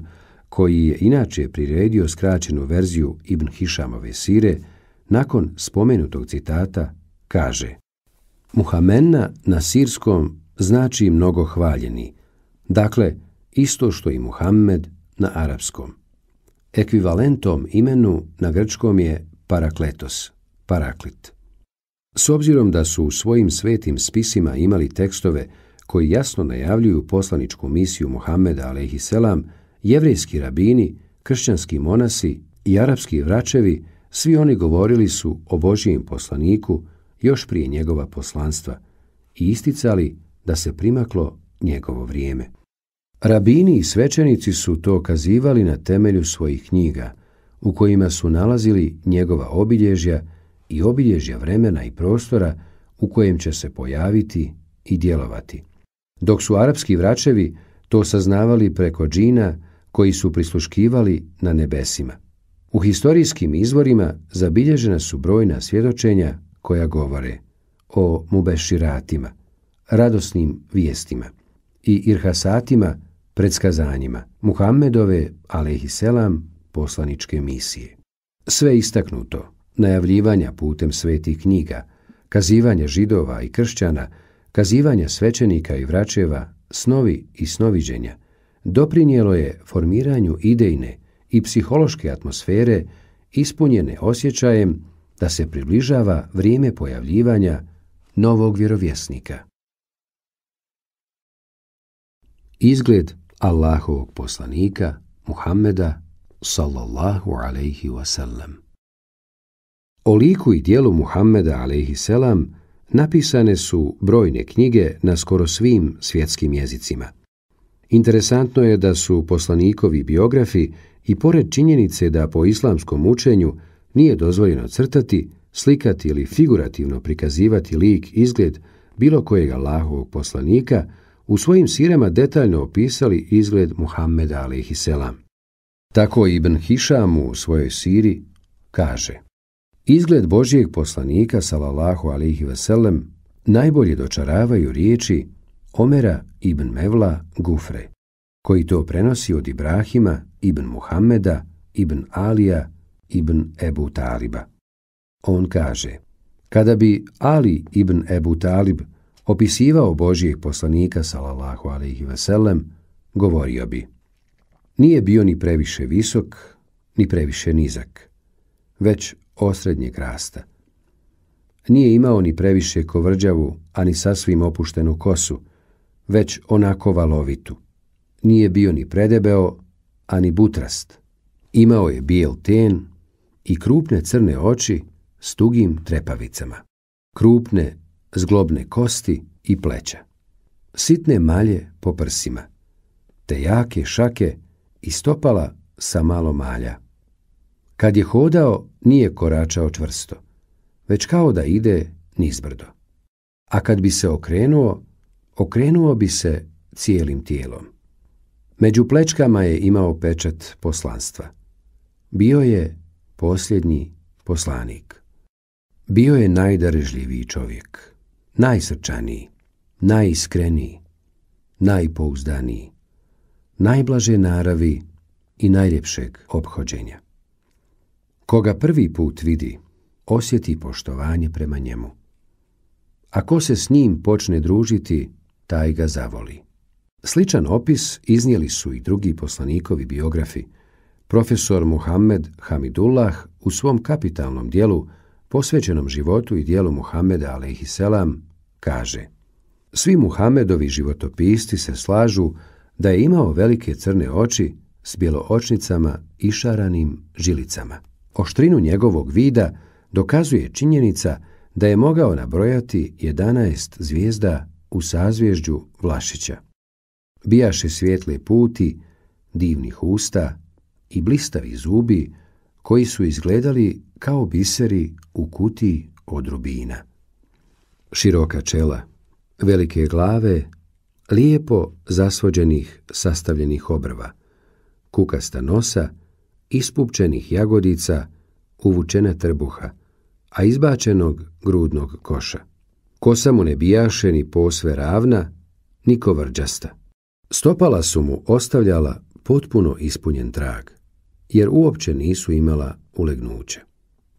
koji je inače priredio skraćenu verziju Ibn Hišamove sire, nakon spomenutog citata kaže Muhamena na sirskom znači mnogo hvaljeni, dakle isto što i Muhammed na arapskom. Ekvivalentom imenu na grčkom je parakletos, paraklit. S obzirom da su u svojim svetim spisima imali tekstove koji jasno najavljuju poslaničku misiju Muhammeda a.s., jevrijski rabini, kršćanski monasi i arapski vračevi, svi oni govorili su o Božijem poslaniku, još prije njegova poslanstva i isticali da se primaklo njegovo vrijeme. Rabini i svećenici su to kazivali na temelju svojih knjiga, u kojima su nalazili njegova obilježja i obilježja vremena i prostora u kojem će se pojaviti i djelovati. Dok su arapski vračevi to saznavali preko džina koji su prisluškivali na nebesima. U historijskim izvorima zabilježena su brojna svjedočenja koja govore o mubeširatima, radosnim vijestima i irhasatima, predskazanjima Muhammedove, alejhiselam, poslaničke misije. Sve istaknuto, najavljivanja putem svetih knjiga, kazivanja židova i kršćana, kazivanja svećenika i vračeva, snovi i snoviđenja, doprinijelo je formiranju idejne i psihološke atmosfere ispunjene osjećajem da se približava vrijeme pojavljivanja novog vjerovjesnika. Izgled Allahovog poslanika Muhammeda sallallahu alaihi wasallam. O liku i dijelu Muhammeda alaihi selam napisane su brojne knjige na skoro svim svjetskim jezicima. Interesantno je da su poslanikovi biografi i pored činjenice da po islamskom učenju nije dozvoljeno crtati, slikati ili figurativno prikazivati lik izgled bilo kojeg Allahovog poslanika, u svojim sirama detaljno opisali izgled Muhammeda selam. Tako Ibn Hišam u svojoj siri kaže Izgled Božijeg poslanika salallahu alihi veselem najbolje dočaravaju riječi Omera ibn Mevla Gufre, koji to prenosi od Ibrahima ibn Muhammeda ibn Alija ibn Ebu Taliba. On kaže, kada bi Ali ibn Ebu Talib opisivao Božijeg poslanika, salallahu alaihi veselem, govorio bi, nije bio ni previše visok, ni previše nizak, već osrednjeg rasta. Nije imao ni previše kovrđavu, ani sasvim opuštenu kosu, već onako valovitu. Nije bio ni predebeo, ani butrast. Imao je bijel ten i krupne crne oči s tugim trepavicama, krupne zglobne kosti i pleća, sitne malje po prsima, te jake šake i stopala sa malo malja. Kad je hodao, nije koračao čvrsto, već kao da ide nizbrdo. A kad bi se okrenuo, okrenuo bi se cijelim tijelom. Među plečkama je imao pečat poslanstva. Bio je posljednji poslanik. Bio je najdarežljiviji čovjek, najsrčaniji, najiskreniji, najpouzdaniji, najblaže naravi i najljepšeg obhođenja. Koga prvi put vidi, osjeti poštovanje prema njemu. Ako se s njim počne družiti, taj ga zavoli. Sličan opis iznijeli su i drugi poslanikovi biografi – Profesor Muhammed Hamidullah u svom kapitalnom dijelu posvećenom životu i dijelu Muhameda a.s. kaže Svi Muhamedovi životopisti se slažu da je imao velike crne oči s bjeloočnicama i šaranim žilicama. Oštrinu njegovog vida dokazuje činjenica da je mogao nabrojati 11 zvijezda u sazvježđu Vlašića. Bijaše svijetli puti, divnih usta, i blistavi zubi koji su izgledali kao biseri u kutiji od rubina. Široka čela, velike glave, lijepo zasvođenih sastavljenih obrva, kukasta nosa, ispupčenih jagodica, uvučena trbuha, a izbačenog grudnog koša. Kosa mu ne bijaše ni posve ravna, ni kovrđasta. Stopala su mu ostavljala potpuno ispunjen trag jer uopće nisu imala ulegnuće.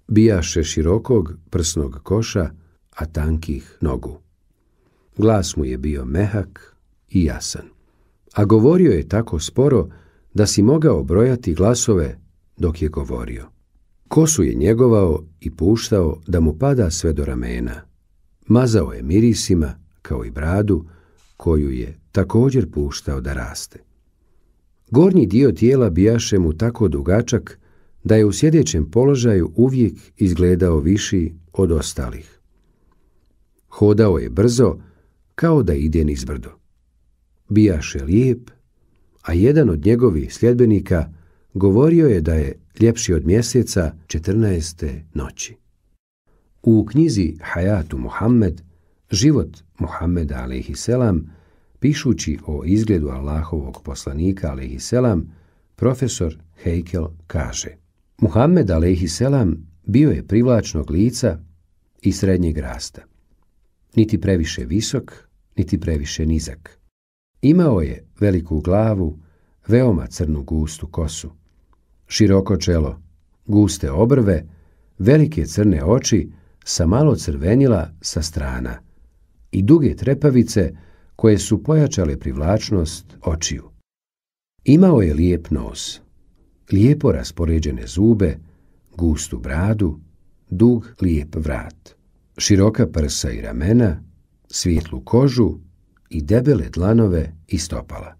Bijaše širokog prsnog koša, a tankih nogu. Glas mu je bio mehak i jasan, a govorio je tako sporo da si mogao brojati glasove dok je govorio. Kosu je njegovao i puštao da mu pada sve do ramena. Mazao je mirisima, kao i bradu, koju je također puštao da raste. Gornji dio tijela bijaše mu tako dugačak da je u sjedećem položaju uvijek izgledao viši od ostalih. Hodao je brzo, kao da ide nizbrdo. Bijaše lijep, a jedan od njegovih sljedbenika govorio je da je ljepši od mjeseca 14. noći. U knjizi Hayatu Muhammed, život Muhammeda selam, Pišući o izgledu Allahovog poslanika, selam profesor Heikel kaže Muhammed, selam, bio je privlačnog lica i srednjeg rasta. Niti previše visok, niti previše nizak. Imao je veliku glavu, veoma crnu gustu kosu, široko čelo, guste obrve, velike crne oči sa malo crvenila sa strana i duge trepavice koje su pojačale privlačnost očiju. Imao je lijep nos, lijepo raspoređene zube, gustu bradu, dug lijep vrat, široka prsa i ramena, svijetlu kožu i debele dlanove i stopala.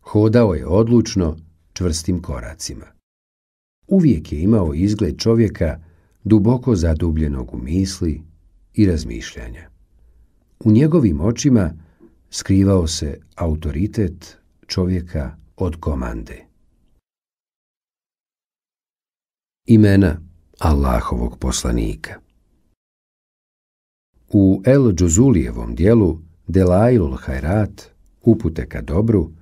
Hodao je odlučno, čvrstim koracima. Uvijek je imao izgled čovjeka duboko zadubljenog u misli i razmišljanja. U njegovim očima skrivao se autoritet čovjeka od komande. Imena Allahovog poslanika U El Džuzulijevom dijelu Delailul Hajrat, upute ka dobru,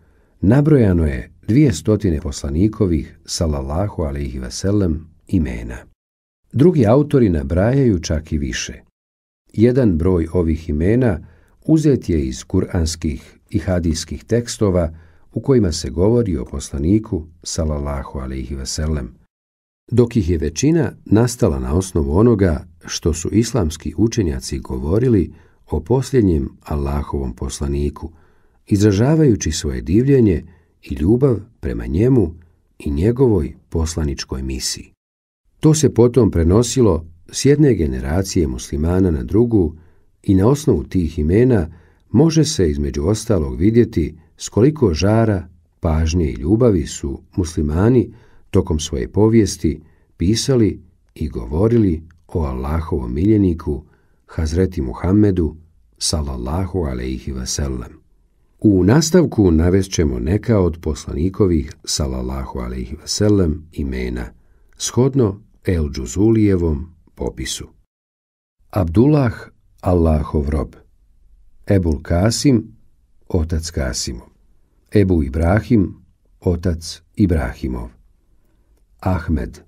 nabrojano je dvije stotine poslanikovih, salallahu alaihi veselem, imena. Drugi autori nabrajaju čak i više. Jedan broj ovih imena – uzet je iz kuranskih i hadijskih tekstova u kojima se govori o poslaniku salallahu alaihi veselem, dok ih je većina nastala na osnovu onoga što su islamski učenjaci govorili o posljednjem Allahovom poslaniku, izražavajući svoje divljenje i ljubav prema njemu i njegovoj poslaničkoj misiji. To se potom prenosilo s jedne generacije muslimana na drugu i na osnovu tih imena može se između ostalog vidjeti s koliko žara, pažnje i ljubavi su muslimani tokom svoje povijesti pisali i govorili o Allahovom miljeniku Hazreti Muhammedu sallallahu alaihi wasallam. U nastavku navest ćemo neka od poslanikovih sallallahu alaihi wasallam imena, shodno El Džuzulijevom popisu. Abdullah Allahov rob. Ebul Kasim, otac Kasimu. Ebu Ibrahim, otac Ibrahimov. Ahmed,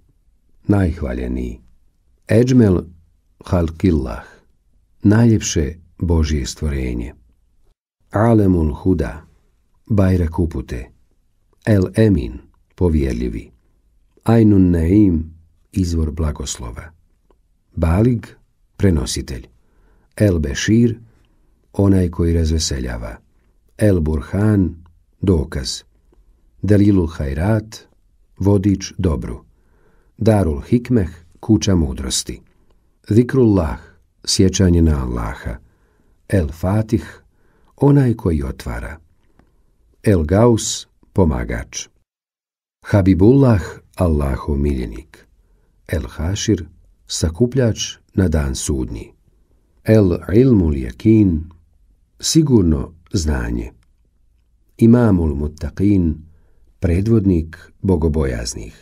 najhvaljeniji. Eđmel Halkillah, najljepše Božje stvorenje. Alemul Huda, bajra kupute. El Emin, povjerljivi. Ainun Naim, izvor blagoslova. Balig, prenositelj. El Bešir, onaj koji razveseljava. El Burhan, dokaz. Delilul Hajrat, vodič dobru. Darul Hikmeh, kuća mudrosti. Zikrullah, sjećanje na Allaha. El Fatih, onaj koji otvara. El Gaus, pomagač. Habibullah, Allahov miljenik. El Hašir, sakupljač na dan sudnji. El ilmul jakin, sigurno znanje. Imamul mutakin, predvodnik bogobojaznih.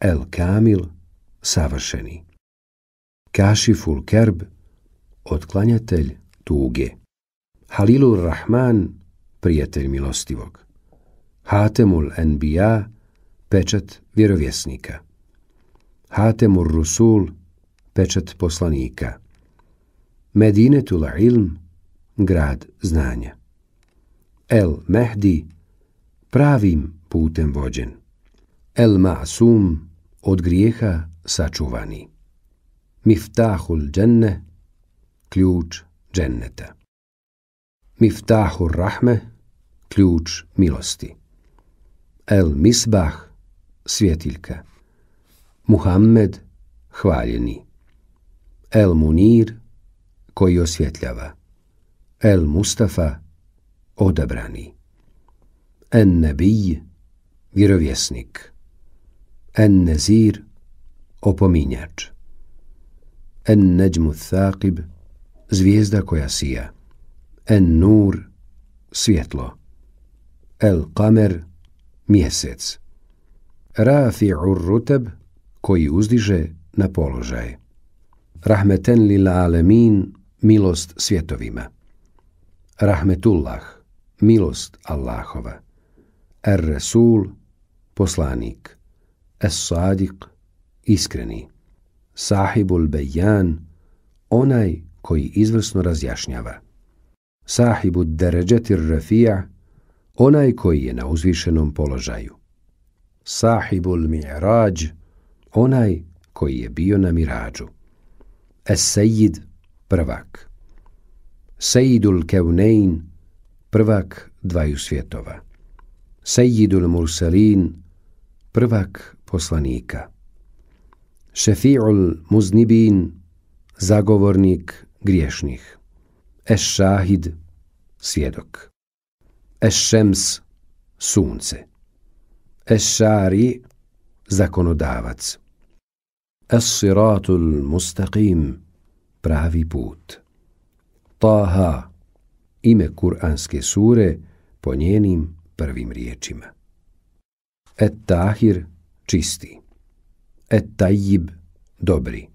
El kamil, savršeni. Kašiful kerb, otklanjatelj tuge. Halilur Rahman, prijatelj milostivog. Hatemul Enbija, pečat vjerovjesnika. Hatemur Rusul, pečat poslanika. Medinetul Ilm, grad znanja. El Mehdi, pravim putem vođen. El Ma'sum, od grijeha sačuvani. Miftahul Dženne, ključ dženneta. Miftahul Rahme, ključ milosti. El Misbah, svjetiljka. Muhammed, hvaljeni. El Munir, koji osvjetljava. El Mustafa, odabrani. En Nebij, vjerovjesnik. En Nezir, opominjač. En Neđmu Thaqib, zvijezda koja sija. En Nur, svjetlo. El Kamer, mjesec. Rafi'ur urruteb, koji uzdiže na položaj. Rahmeten lil alemin, milost svjetovima. Rahmetullah, milost Allahova. Er Resul, poslanik. Es Sadiq, iskreni. Sahibul Bejan, onaj koji izvrsno razjašnjava. Sahibu Deređetir Rafija, onaj koji je na uzvišenom položaju. Sahibul Mi'rađ, onaj koji je bio na mirađu. Es Sejid, prvak. Sejidul Kevnein, prvak dvaju svjetova. Sejidul Mursalin prvak poslanika. Šefi'ul Muznibin, zagovornik griješnih. Es šahid svjedok. Es šems sunce. Es zakonodavac. Es-Siratul Mustaqim, pravi put. Taha, ime kuranske sure po njenim prvim riječima. Et tahir, čisti. Et tajib, dobri.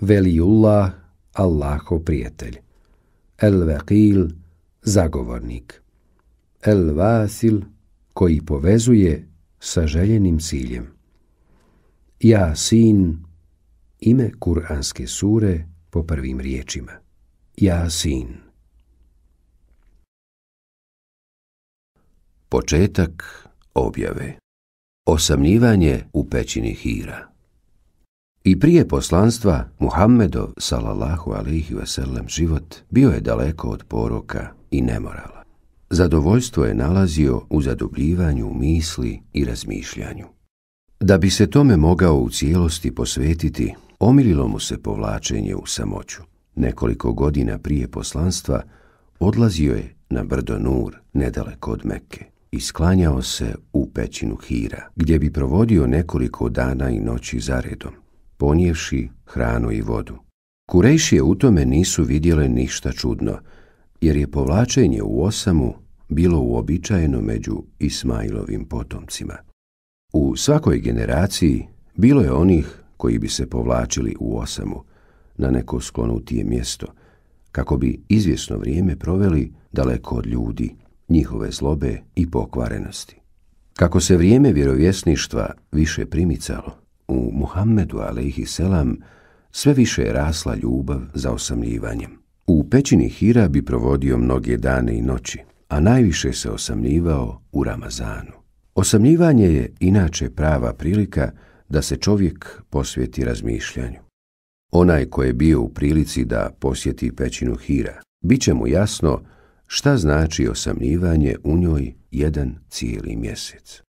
Velijullah, Allaho prijatelj. El Vakil, zagovornik. El vasil, koji povezuje sa željenim ciljem. Ja sin, ime kuranske sure po prvim riječima. sin. Početak objave Osamljivanje u pećini hira I prije poslanstva Muhammedov salallahu alaihi život bio je daleko od poroka i nemorala. Zadovoljstvo je nalazio u zadubljivanju misli i razmišljanju. Da bi se tome mogao u cijelosti posvetiti, Omililo mu se povlačenje u samoću. Nekoliko godina prije poslanstva odlazio je na brdo Nur, nedaleko od Mekke, i sklanjao se u pećinu Hira, gdje bi provodio nekoliko dana i noći zaredom, ponijevši hranu i vodu. Kurejšije u tome nisu vidjele ništa čudno, jer je povlačenje u osamu bilo uobičajeno među Ismailovim potomcima. U svakoj generaciji bilo je onih koji bi se povlačili u osamu na neko sklonutije mjesto, kako bi izvjesno vrijeme proveli daleko od ljudi, njihove zlobe i pokvarenosti. Kako se vrijeme vjerovjesništva više primicalo, u Muhammedu alaihi selam sve više je rasla ljubav za osamljivanjem. U pećini Hira bi provodio mnoge dane i noći, a najviše se osamljivao u Ramazanu. Osamljivanje je inače prava prilika da se čovjek posvjeti razmišljanju. Onaj ko je bio u prilici da posjeti pećinu hira, bit će mu jasno šta znači osamljivanje u njoj jedan cijeli mjesec.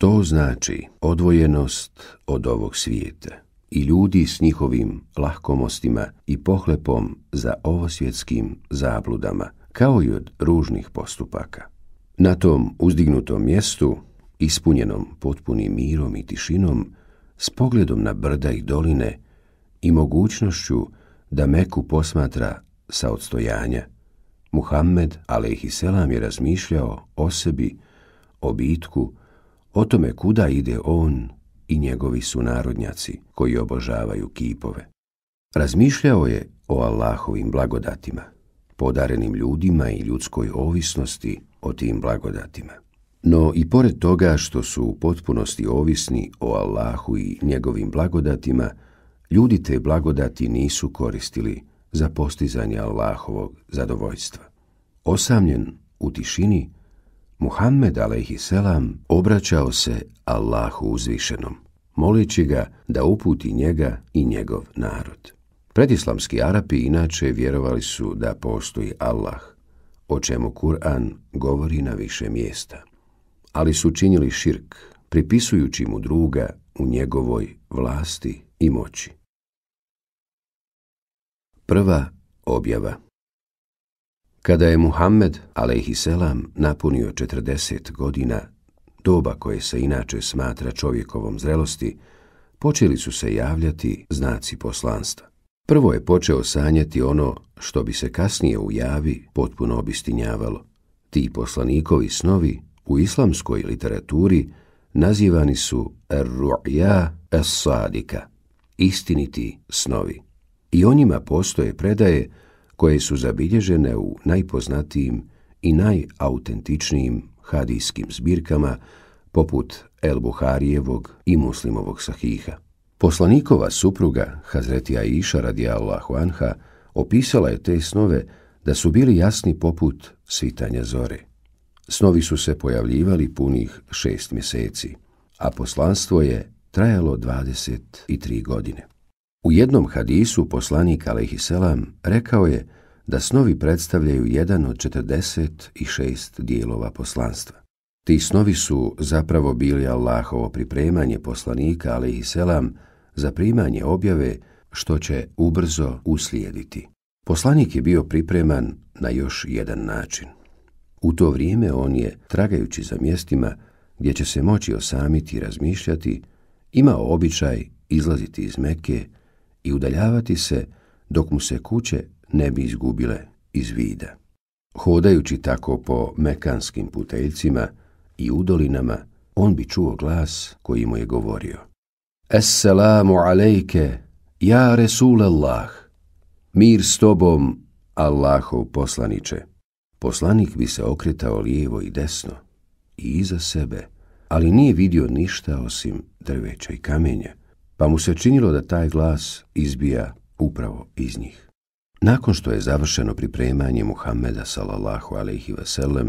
To znači odvojenost od ovog svijeta i ljudi s njihovim lahkomostima i pohlepom za ovosvjetskim zabludama, kao i od ružnih postupaka. Na tom uzdignutom mjestu, ispunjenom potpunim mirom i tišinom, s pogledom na brda i doline i mogućnošću da Meku posmatra sa odstojanja. Muhammed selam, je razmišljao o sebi, o bitku, o tome kuda ide on i njegovi sunarodnjaci koji obožavaju kipove. Razmišljao je o Allahovim blagodatima, podarenim ljudima i ljudskoj ovisnosti o tim blagodatima. No i pored toga što su u potpunosti ovisni o Allahu i njegovim blagodatima, ljudi te blagodati nisu koristili za postizanje Allahovog zadovoljstva. Osamljen u tišini, Muhammed a.s. obraćao se Allahu uzvišenom, molići ga da uputi njega i njegov narod. Predislamski Arapi inače vjerovali su da postoji Allah, o čemu Kur'an govori na više mjesta ali su činili širk, pripisujući mu druga u njegovoj vlasti i moći. Prva objava Kada je Muhammed, alejhiselam, napunio 40 godina, doba koje se inače smatra čovjekovom zrelosti, počeli su se javljati znaci poslanstva. Prvo je počeo sanjati ono što bi se kasnije u javi potpuno obistinjavalo. Ti poslanikovi snovi u islamskoj literaturi nazivani su ar As-Sadika, istiniti snovi. I o njima postoje predaje koje su zabilježene u najpoznatijim i najautentičnijim hadijskim zbirkama poput El Buharijevog i Muslimovog sahiha. Poslanikova supruga, Hazreti Aisha radijallahu anha, opisala je te snove da su bili jasni poput svitanja zore. Snovi su se pojavljivali punih šest mjeseci, a poslanstvo je trajalo 23 godine. U jednom hadisu poslanik Aleyhisselam rekao je da snovi predstavljaju jedan od 46 dijelova poslanstva. Ti snovi su zapravo bili Allahovo pripremanje poslanika Aleyhisselam za primanje objave što će ubrzo uslijediti. Poslanik je bio pripreman na još jedan način. U to vrijeme on je, tragajući za mjestima gdje će se moći osamiti i razmišljati, imao običaj izlaziti iz meke i udaljavati se dok mu se kuće ne bi izgubile iz vida. Hodajući tako po mekanskim puteljcima i udolinama, on bi čuo glas koji mu je govorio. Esselamu alejke, ja Resulallah, mir s tobom, Allahov poslaniče. Poslanik bi se okretao lijevo i desno i iza sebe, ali nije vidio ništa osim drveća i kamenja, pa mu se činilo da taj glas izbija upravo iz njih. Nakon što je završeno pripremanje Muhammeda sallallahu alejhi ve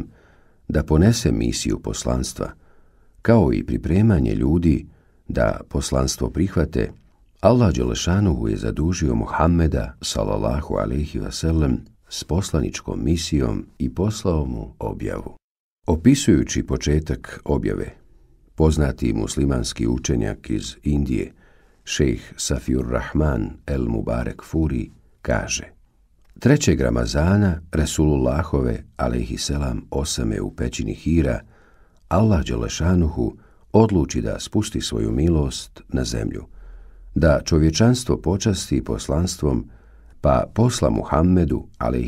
da ponese misiju poslanstva, kao i pripremanje ljudi da poslanstvo prihvate, Allah Đelešanuhu je zadužio Muhammeda sallallahu alejhi ve s poslaničkom misijom i poslao mu objavu. Opisujući početak objave, poznati muslimanski učenjak iz Indije, šejh Safir Rahman el Mubarek Furi, kaže Trećeg Ramazana, Resulullahove, selam, osame u pećini hira, Allah Đelešanuhu odluči da spusti svoju milost na zemlju, da čovječanstvo počasti poslanstvom pa posla Muhammedu,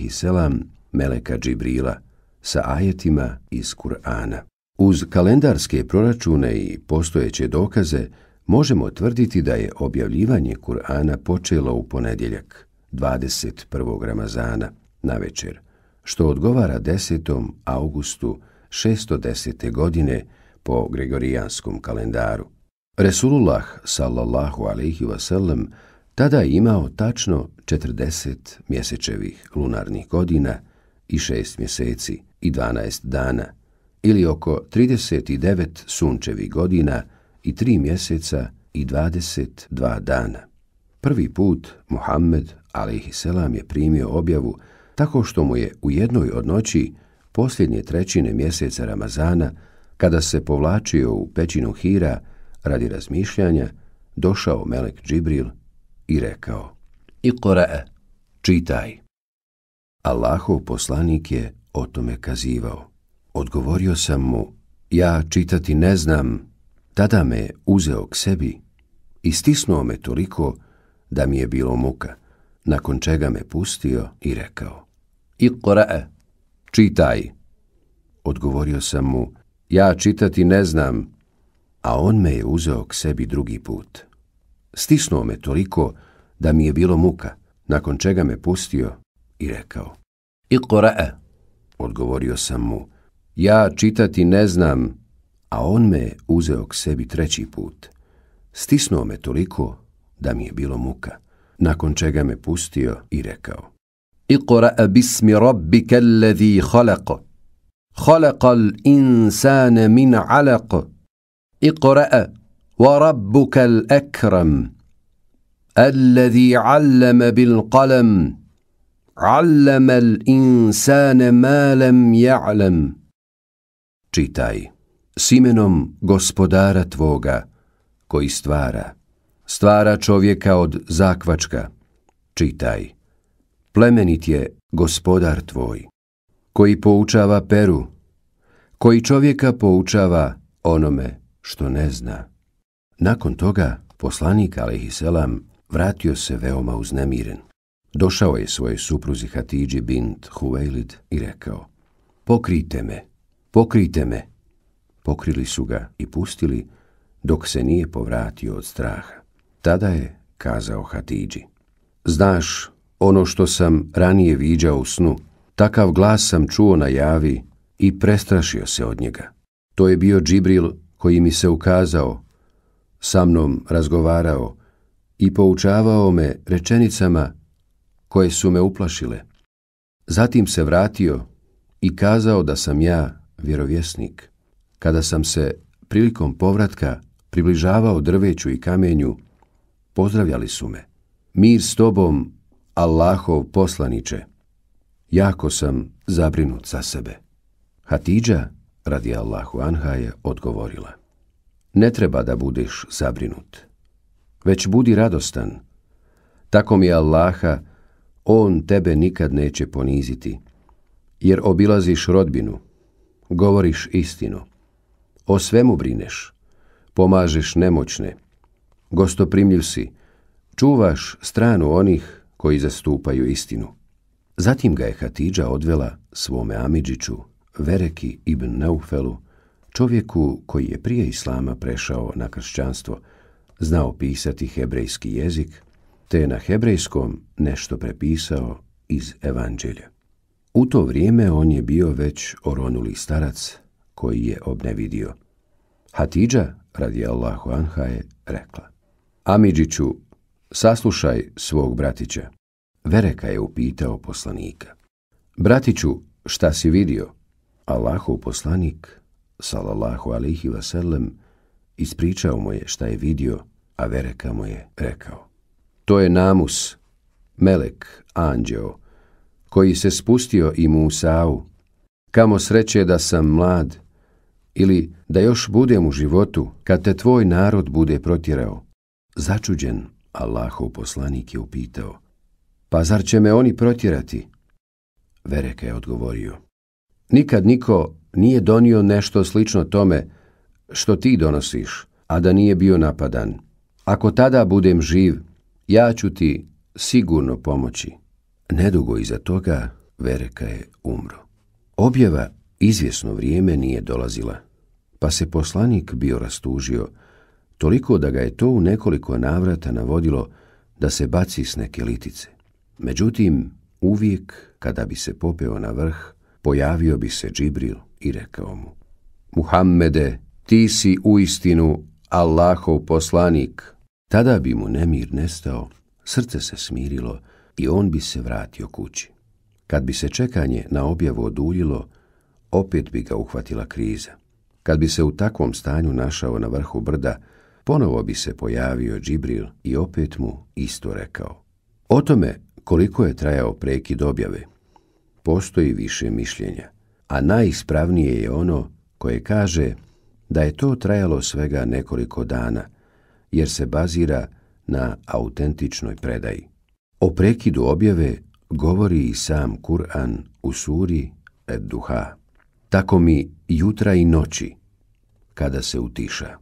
selam Meleka Džibrila, sa ajetima iz Kur'ana. Uz kalendarske proračune i postojeće dokaze možemo tvrditi da je objavljivanje Kur'ana počelo u ponedjeljak, 21. Ramazana, na večer, što odgovara 10. augustu 610. godine po Gregorijanskom kalendaru. Resulullah sallallahu alaihi wasallam tada je imao tačno 40 mjesečevih lunarnih godina i 6 mjeseci i 12 dana ili oko 39 sunčevih godina i 3 mjeseca i 22 dana. Prvi put Muhammed a.s. je primio objavu tako što mu je u jednoj od noći posljednje trećine mjeseca Ramazana, kada se povlačio u pećinu Hira radi razmišljanja, došao Melek Džibril i rekao I Kore'e, čitaj. Allahov poslanik je o tome kazivao. Odgovorio sam mu, ja čitati ne znam, tada me uzeo k sebi i stisnuo me toliko da mi je bilo muka, nakon čega me pustio i rekao, i Kore'e, čitaj. Odgovorio sam mu, ja čitati ne znam, a on me je uzeo k sebi drugi put. Stisnuo me toliko da mi je bilo muka, nakon čega me pustio i rekao. Iqra'a, odgovorio sam mu. Ja čitati ne znam, a on me uzeo k sebi treći put. Stisnuo me toliko da mi je bilo muka, nakon čega me pustio i rekao. Iqra'a bismi rabbika alladhi khalaqa. Khalaqa al insana min 'alaq. Iqra'a وربك الأكرم الذي علم بالقلم علم الإنسان ما لم يعلم Čitaj, s imenom gospodara tvoga, koji stvara, stvara čovjeka od zakvačka. Čitaj, plemenit je gospodar tvoj, koji poučava peru, koji čovjeka poučava onome što ne zna. Nakon toga poslanik Selam vratio se veoma uznemiren. Došao je svoje supruzi Hatidži bint Huvejlid i rekao Pokrijte me, pokrijte me. Pokrili su ga i pustili dok se nije povratio od straha. Tada je kazao Hatidži Znaš ono što sam ranije viđao u snu, takav glas sam čuo na javi i prestrašio se od njega. To je bio Džibril koji mi se ukazao sa mnom razgovarao i poučavao me rečenicama koje su me uplašile. Zatim se vratio i kazao da sam ja vjerovjesnik. Kada sam se prilikom povratka približavao drveću i kamenju, pozdravljali su me. Mir s tobom, Allahov poslaniče. Jako sam zabrinut za sebe. Hatidža, radi Allahu Anha, je odgovorila. Ne treba da budeš zabrinut, već budi radostan. Tako mi je Allaha, On tebe nikad neće poniziti, jer obilaziš rodbinu, govoriš istinu, o svemu brineš, pomažeš nemoćne, gostoprimljiv si, čuvaš stranu onih koji zastupaju istinu. Zatim ga je Hatidža odvela svome Amidžiću, Vereki ibn Naufelu, čovjeku koji je prije islama prešao na kršćanstvo, znao pisati hebrejski jezik, te je na hebrejskom nešto prepisao iz evanđelja. U to vrijeme on je bio već oronuli starac koji je obnevidio. Hatidža, radi Allahu Anha, je rekla Amidžiću, saslušaj svog bratića. Vereka je upitao poslanika. Bratiću, šta si vidio? Allahu poslanik salallahu alihi vasallam, ispričao mu je šta je vidio, a Vereka mu je rekao. To je namus, melek, anđeo, koji se spustio i Musau, kamo sreće da sam mlad, ili da još budem u životu kad te tvoj narod bude protirao. Začuđen, Allahov poslanik je upitao, pa zar će me oni protjerati? Vereka je odgovorio, Nikad niko nije donio nešto slično tome što ti donosiš, a da nije bio napadan. Ako tada budem živ, ja ću ti sigurno pomoći. Nedugo iza toga Vereka je umro. Objava izvjesno vrijeme nije dolazila, pa se poslanik bio rastužio, toliko da ga je to u nekoliko navrata navodilo da se baci s neke litice. Međutim, uvijek kada bi se popeo na vrh, pojavio bi se Džibril i rekao mu Muhammede, ti si uistinu Allahov poslanik. Tada bi mu nemir nestao, srce se smirilo i on bi se vratio kući. Kad bi se čekanje na objavu oduljilo, opet bi ga uhvatila kriza. Kad bi se u takvom stanju našao na vrhu brda, ponovo bi se pojavio Džibril i opet mu isto rekao. O tome koliko je trajao prekid objave, postoji više mišljenja, a najispravnije je ono koje kaže da je to trajalo svega nekoliko dana, jer se bazira na autentičnoj predaji. O prekidu objave govori i sam Kur'an u suri Ed-Duha. Tako mi jutra i noći, kada se utiša.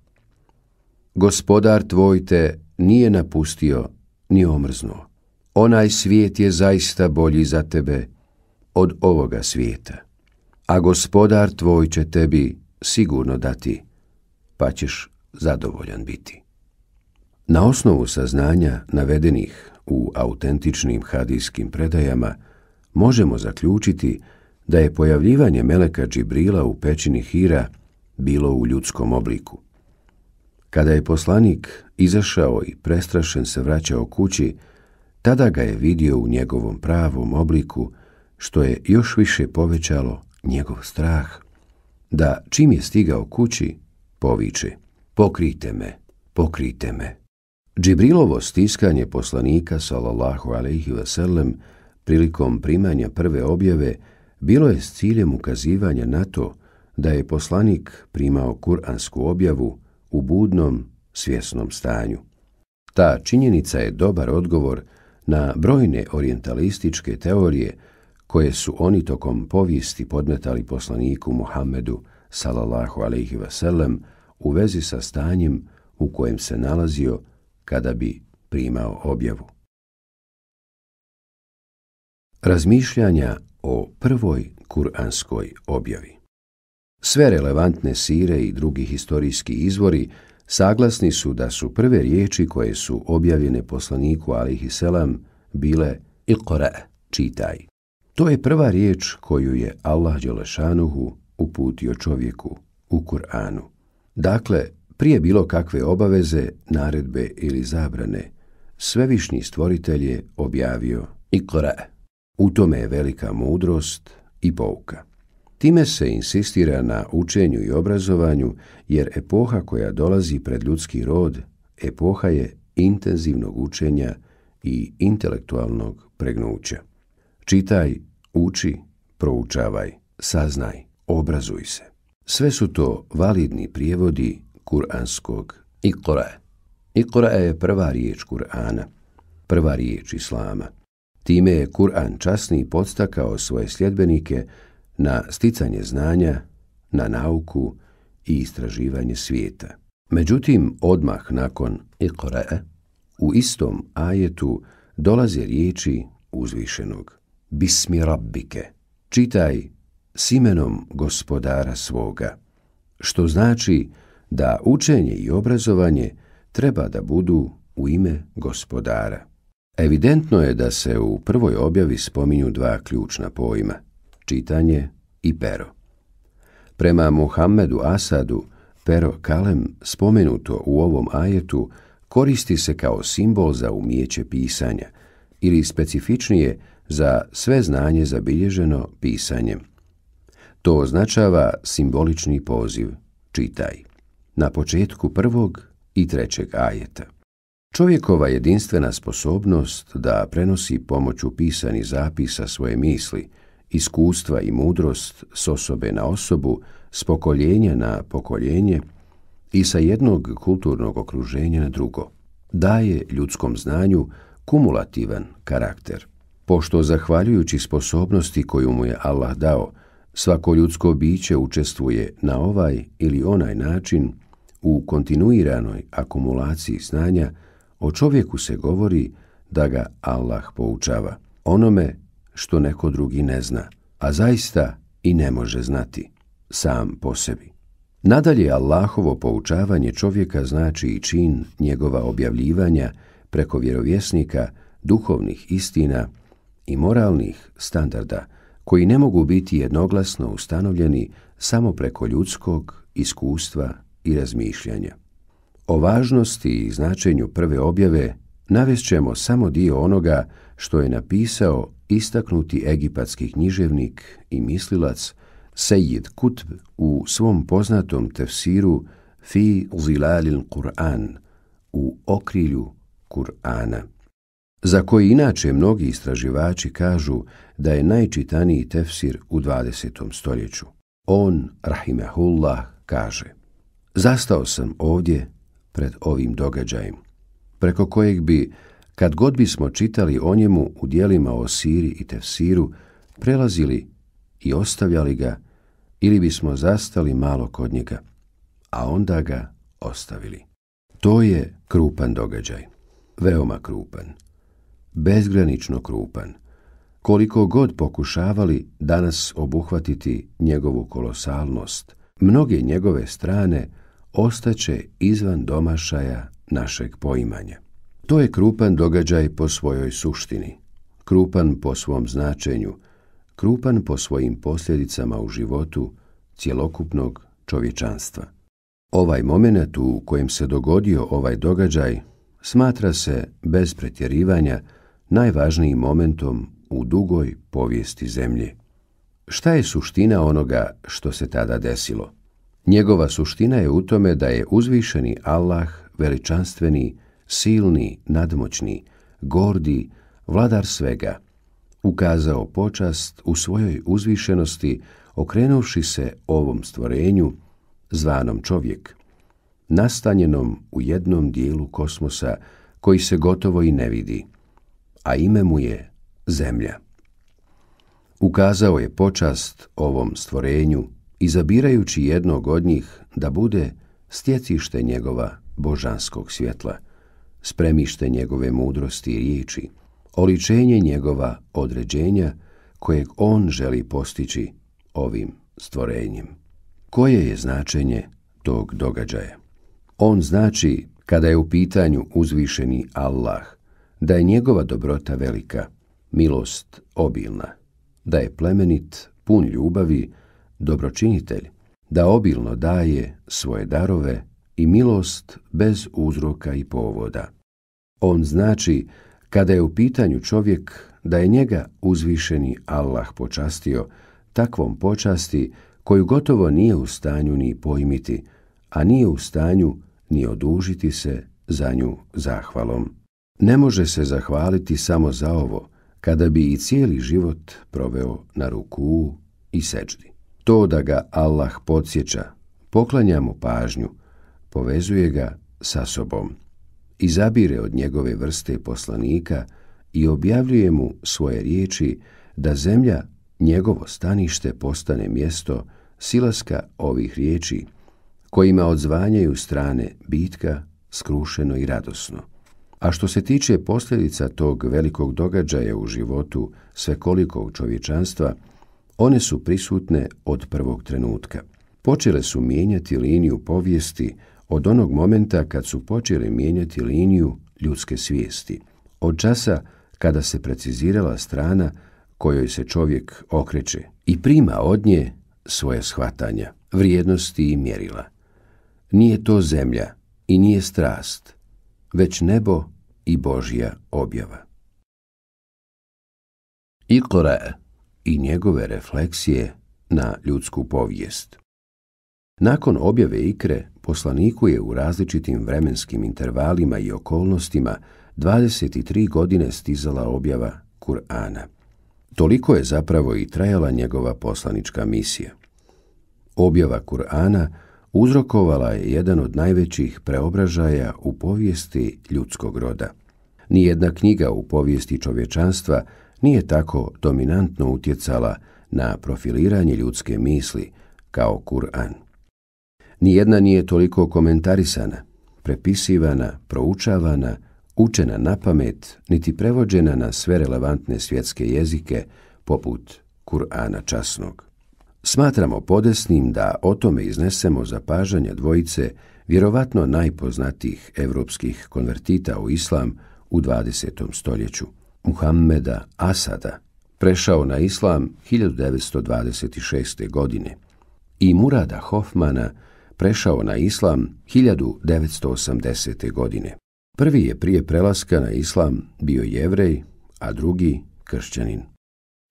Gospodar tvoj te nije napustio ni omrznuo. Onaj svijet je zaista bolji za tebe od ovoga svijeta. A gospodar tvoj će tebi sigurno dati, pa ćeš zadovoljan biti. Na osnovu saznanja navedenih u autentičnim hadijskim predajama možemo zaključiti da je pojavljivanje Meleka Džibrila u pećini Hira bilo u ljudskom obliku. Kada je poslanik izašao i prestrašen se vraćao kući, tada ga je vidio u njegovom pravom obliku što je još više povećalo njegov strah, da čim je stigao kući, poviče, pokrite me, pokrite me. Džibrilovo stiskanje poslanika, salallahu alaihi vasallam, prilikom primanja prve objave, bilo je s ciljem ukazivanja na to da je poslanik primao kuransku objavu u budnom, svjesnom stanju. Ta činjenica je dobar odgovor na brojne orientalističke teorije koje su oni tokom povijesti podmetali poslaniku Muhammedu salallahu alaihi vasallam u vezi sa stanjem u kojem se nalazio kada bi primao objavu. Razmišljanja o prvoj kuranskoj objavi Sve relevantne sire i drugi historijski izvori saglasni su da su prve riječi koje su objavljene poslaniku alihi selam bile Iqra, čitaj. To je prva riječ koju je Allah Đelešanuhu uputio čovjeku u Kur'anu. Dakle, prije bilo kakve obaveze, naredbe ili zabrane, svevišnji stvoritelj je objavio Ikra. U tome je velika mudrost i pouka. Time se insistira na učenju i obrazovanju, jer epoha koja dolazi pred ljudski rod, epoha je intenzivnog učenja i intelektualnog pregnuća. Čitaj Uči, proučavaj, saznaj, obrazuj se. Sve su to validni prijevodi kuranskog ikora. Ikora je prva riječ Kur'ana, prva riječ Islama. Time je Kur'an časni podstakao svoje sljedbenike na sticanje znanja, na nauku i istraživanje svijeta. Međutim, odmah nakon ikora u istom ajetu dolaze riječi uzvišenog. Bismi Rabbike. Čitaj s imenom gospodara svoga, što znači da učenje i obrazovanje treba da budu u ime gospodara. Evidentno je da se u prvoj objavi spominju dva ključna pojma, čitanje i pero. Prema Muhammedu Asadu, pero kalem spomenuto u ovom ajetu koristi se kao simbol za umijeće pisanja ili specifičnije za sve znanje zabilježeno pisanjem. To označava simbolični poziv, čitaj, na početku prvog i trećeg ajeta. Čovjekova jedinstvena sposobnost da prenosi pomoću pisani zapisa svoje misli, iskustva i mudrost s osobe na osobu, s pokoljenja na pokoljenje i sa jednog kulturnog okruženja na drugo, daje ljudskom znanju kumulativan karakter pošto zahvaljujući sposobnosti koju mu je Allah dao, svako ljudsko biće učestvuje na ovaj ili onaj način u kontinuiranoj akumulaciji znanja, o čovjeku se govori da ga Allah poučava onome što neko drugi ne zna, a zaista i ne može znati sam po sebi. Nadalje Allahovo poučavanje čovjeka znači i čin njegova objavljivanja preko vjerovjesnika, duhovnih istina, i moralnih standarda koji ne mogu biti jednoglasno ustanovljeni samo preko ljudskog iskustva i razmišljanja. O važnosti i značenju prve objave navest ćemo samo dio onoga što je napisao istaknuti egipatski književnik i mislilac Sejid Kutb u svom poznatom tefsiru Fi zilalil Kur'an, u okrilju Kur'ana za koji inače mnogi istraživači kažu da je najčitaniji tefsir u 20. stoljeću. On, rahimehullah, kaže Zastao sam ovdje pred ovim događajem, preko kojeg bi, kad god bismo čitali o njemu u dijelima o Siri i tefsiru, prelazili i ostavljali ga ili bismo zastali malo kod njega, a onda ga ostavili. To je krupan događaj, veoma krupan bezgranično krupan. Koliko god pokušavali danas obuhvatiti njegovu kolosalnost, mnoge njegove strane ostaće izvan domašaja našeg poimanja. To je krupan događaj po svojoj suštini, krupan po svom značenju, krupan po svojim posljedicama u životu cjelokupnog čovječanstva. Ovaj moment u kojem se dogodio ovaj događaj smatra se bez pretjerivanja najvažnijim momentom u dugoj povijesti zemlje. Šta je suština onoga što se tada desilo? Njegova suština je u tome da je uzvišeni Allah veličanstveni, silni, nadmoćni, gordi, vladar svega, ukazao počast u svojoj uzvišenosti okrenuvši se ovom stvorenju, zvanom čovjek, nastanjenom u jednom dijelu kosmosa koji se gotovo i ne vidi – a ime mu je zemlja. Ukazao je počast ovom stvorenju, izabirajući jednog od njih da bude stjecište njegova božanskog svjetla, spremište njegove mudrosti i riječi, oličenje njegova određenja kojeg on želi postići ovim stvorenjem. Koje je značenje tog događaja? On znači kada je u pitanju uzvišeni Allah, da je njegova dobrota velika, milost obilna, da je plemenit, pun ljubavi, dobročinitelj, da obilno daje svoje darove i milost bez uzroka i povoda. On znači, kada je u pitanju čovjek, da je njega uzvišeni Allah počastio takvom počasti koju gotovo nije u stanju ni pojmiti, a nije u stanju ni odužiti se za nju zahvalom. Ne može se zahvaliti samo za ovo, kada bi i cijeli život proveo na ruku i seđdi. To da ga Allah podsjeća, poklanja mu pažnju, povezuje ga sa sobom, izabire od njegove vrste poslanika i objavljuje mu svoje riječi da zemlja, njegovo stanište, postane mjesto silaska ovih riječi, kojima odzvanjaju strane bitka skrušeno i radosno. A što se tiče posljedica tog velikog događaja u životu svekolikog čovječanstva, one su prisutne od prvog trenutka. Počele su mijenjati liniju povijesti od onog momenta kad su počeli mijenjati liniju ljudske svijesti. Od časa kada se precizirala strana kojoj se čovjek okreće i prima od nje svoje shvatanja, vrijednosti i mjerila. Nije to zemlja i nije strast, već nebo i Božja objava. Ikora i njegove refleksije na ljudsku povijest. Nakon objave Ikre, poslaniku je u različitim vremenskim intervalima i okolnostima 23 godine stizala objava Kur'ana. Toliko je zapravo i trajala njegova poslanička misija. Objava Kur'ana uzrokovala je jedan od najvećih preobražaja u povijesti ljudskog roda. Nijedna knjiga u povijesti čovječanstva nije tako dominantno utjecala na profiliranje ljudske misli kao Kur'an. Nijedna nije toliko komentarisana, prepisivana, proučavana, učena na pamet, niti prevođena na sve relevantne svjetske jezike poput Kur'ana časnog. Smatramo podesnim da o tome iznesemo zapažanja dvojice vjerovatno najpoznatijih europskih konvertita u islam u 20. stoljeću. Muhammeda Asada prešao na islam 1926. godine i Murada Hoffmana prešao na islam 1980. godine. Prvi je prije prelaska na islam bio jevrej, a drugi kršćanin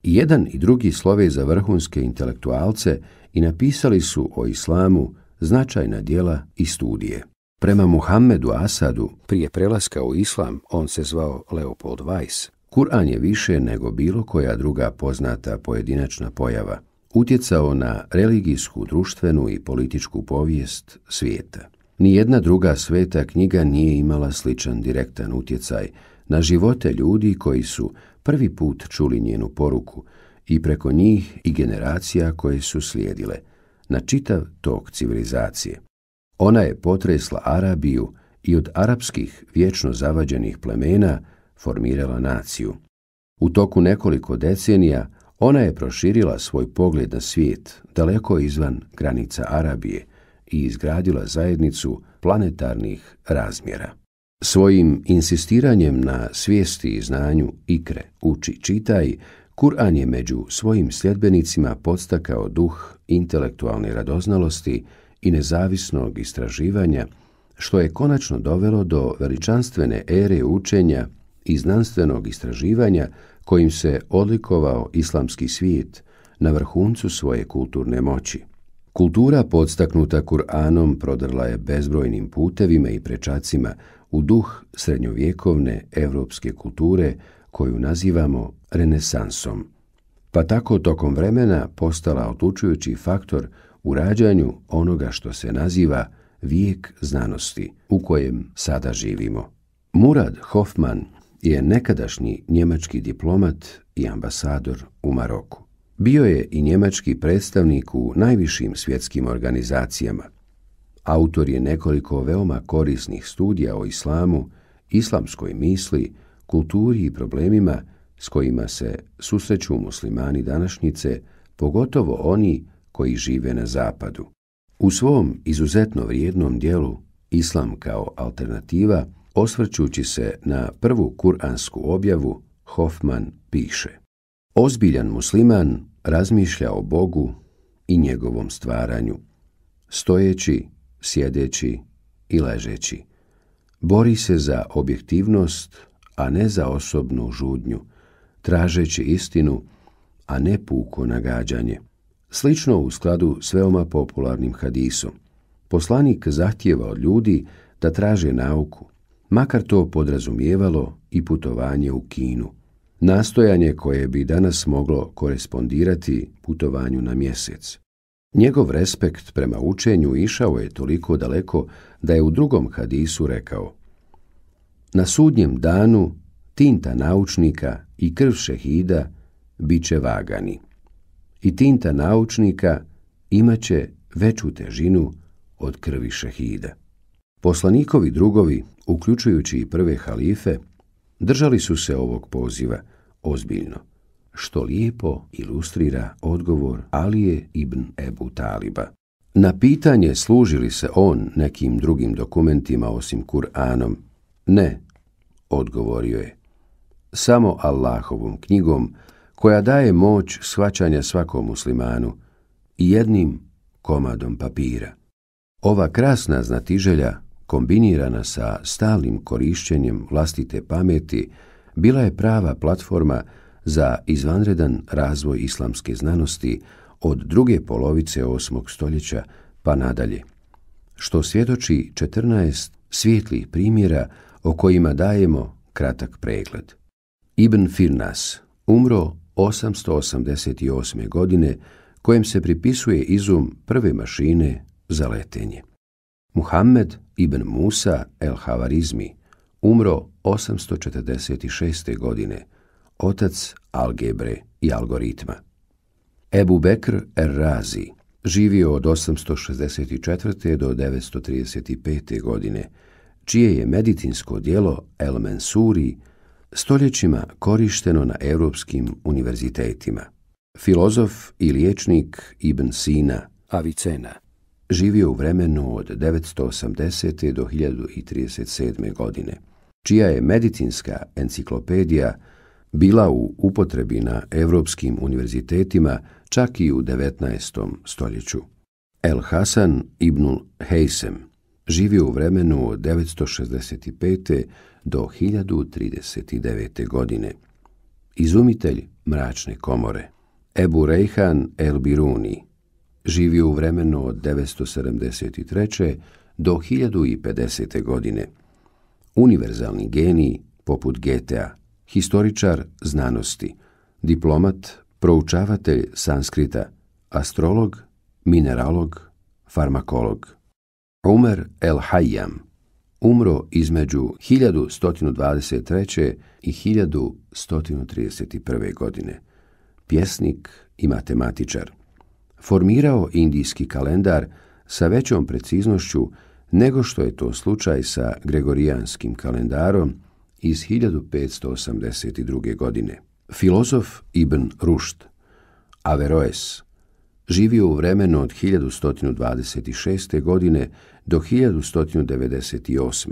jedan i drugi slove za vrhunske intelektualce i napisali su o islamu značajna dijela i studije. Prema Muhammedu Asadu, prije prelaska u islam, on se zvao Leopold Weiss, Kur'an je više nego bilo koja druga poznata pojedinačna pojava, utjecao na religijsku, društvenu i političku povijest svijeta. Nijedna druga sveta knjiga nije imala sličan direktan utjecaj na živote ljudi koji su prvi put čuli njenu poruku i preko njih i generacija koje su slijedile, na čitav tok civilizacije. Ona je potresla Arabiju i od arapskih vječno zavađenih plemena formirala naciju. U toku nekoliko decenija ona je proširila svoj pogled na svijet daleko izvan granica Arabije i izgradila zajednicu planetarnih razmjera. Svojim insistiranjem na svijesti i znanju ikre uči čitaj, Kur'an je među svojim sljedbenicima podstakao duh intelektualne radoznalosti i nezavisnog istraživanja, što je konačno dovelo do veličanstvene ere učenja i znanstvenog istraživanja kojim se odlikovao islamski svijet na vrhuncu svoje kulturne moći. Kultura podstaknuta Kur'anom prodrla je bezbrojnim putevima i prečacima u duh srednjovjekovne europske kulture koju nazivamo renesansom. Pa tako tokom vremena postala odlučujući faktor u rađanju onoga što se naziva vijek znanosti u kojem sada živimo. Murad Hoffman je nekadašnji njemački diplomat i ambasador u Maroku. Bio je i njemački predstavnik u najvišim svjetskim organizacijama – Autor je nekoliko veoma korisnih studija o islamu, islamskoj misli, kulturi i problemima s kojima se susreću muslimani današnjice, pogotovo oni koji žive na zapadu. U svom izuzetno vrijednom dijelu Islam kao alternativa, osvrćući se na prvu kuransku objavu, Hoffman piše Ozbiljan musliman razmišlja o Bogu i njegovom stvaranju, stojeći sjedeći i ležeći. Bori se za objektivnost, a ne za osobnu žudnju, tražeći istinu, a ne puko nagađanje. Slično u skladu s veoma popularnim hadisom. Poslanik zahtjeva od ljudi da traže nauku, makar to podrazumijevalo i putovanje u Kinu. Nastojanje koje bi danas moglo korespondirati putovanju na mjesec. Njegov respekt prema učenju išao je toliko daleko da je u drugom hadisu rekao Na sudnjem danu tinta naučnika i krv šehida bit će vagani. I tinta naučnika imaće veću težinu od krvi šehida. Poslanikovi drugovi, uključujući i prve halife, držali su se ovog poziva ozbiljno što lijepo ilustrira odgovor Alije ibn Ebu Taliba. Na pitanje služi li se on nekim drugim dokumentima osim Kur'anom? Ne, odgovorio je. Samo Allahovom knjigom koja daje moć shvaćanja svakom muslimanu i jednim komadom papira. Ova krasna znatiželja, kombinirana sa stalnim korišćenjem vlastite pameti, bila je prava platforma za izvanredan razvoj islamske znanosti od druge polovice 8. stoljeća pa nadalje, što svjedoči 14 svjetlih primjera o kojima dajemo kratak pregled. Ibn Firnas umro 888. godine kojem se pripisuje izum prve mašine za letenje. Muhammed ibn Musa el Havarizmi umro 846. godine otac algebre i algoritma. Ebu Bekr Razi živio od 864. do 935. godine, čije je medicinsko dijelo El Mensuri stoljećima korišteno na europskim univerzitetima. Filozof i liječnik Ibn Sina, Avicena, živio u vremenu od 980. do 1037. godine, čija je medicinska enciklopedija bila u upotrebi na europskim univerzitetima čak i u 19. stoljeću. El Hasan ibnul Heysem živio u vremenu od 965. do 1039. godine. Izumitelj mračne komore. Ebu Rejhan El Biruni živio u vremenu od 973. do 1050. godine. Univerzalni geni poput Getea, historičar znanosti, diplomat, proučavatelj sanskrita, astrolog, mineralog, farmakolog. Umer El Hayyam umro između 1123. i 1131. godine. Pjesnik i matematičar. Formirao indijski kalendar sa većom preciznošću nego što je to slučaj sa gregorijanskim kalendarom iz 1582. godine. Filozof Ibn Rušt, Averoes, živio u vremenu od 1126. godine do 1198.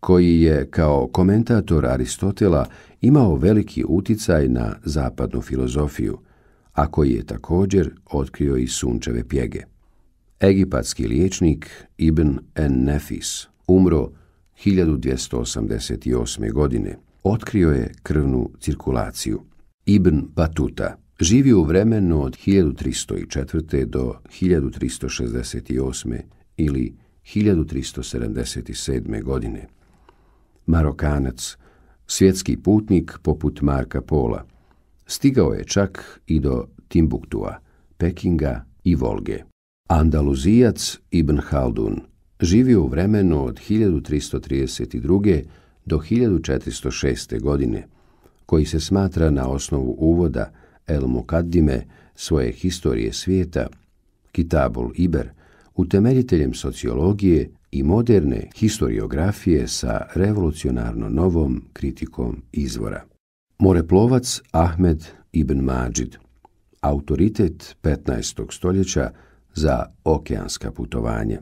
koji je kao komentator Aristotela imao veliki uticaj na zapadnu filozofiju, a koji je također otkrio i sunčeve pjege. Egipatski liječnik Ibn en Nefis umro 1288. godine otkrio je krvnu cirkulaciju. Ibn Batuta živio u vremenu od 1304. do 1368. ili 1377. godine. Marokanac, svjetski putnik poput Marka Pola, stigao je čak i do Timbuktua, Pekinga i Volge. Andaluzijac Ibn Haldun živio u vremenu od 1332. do 1406. godine, koji se smatra na osnovu uvoda El Mukaddime svoje historije svijeta, Kitabul Iber, utemeljiteljem sociologije i moderne historiografije sa revolucionarno novom kritikom izvora. Moreplovac Ahmed ibn Majid, autoritet 15. stoljeća za okeanska putovanja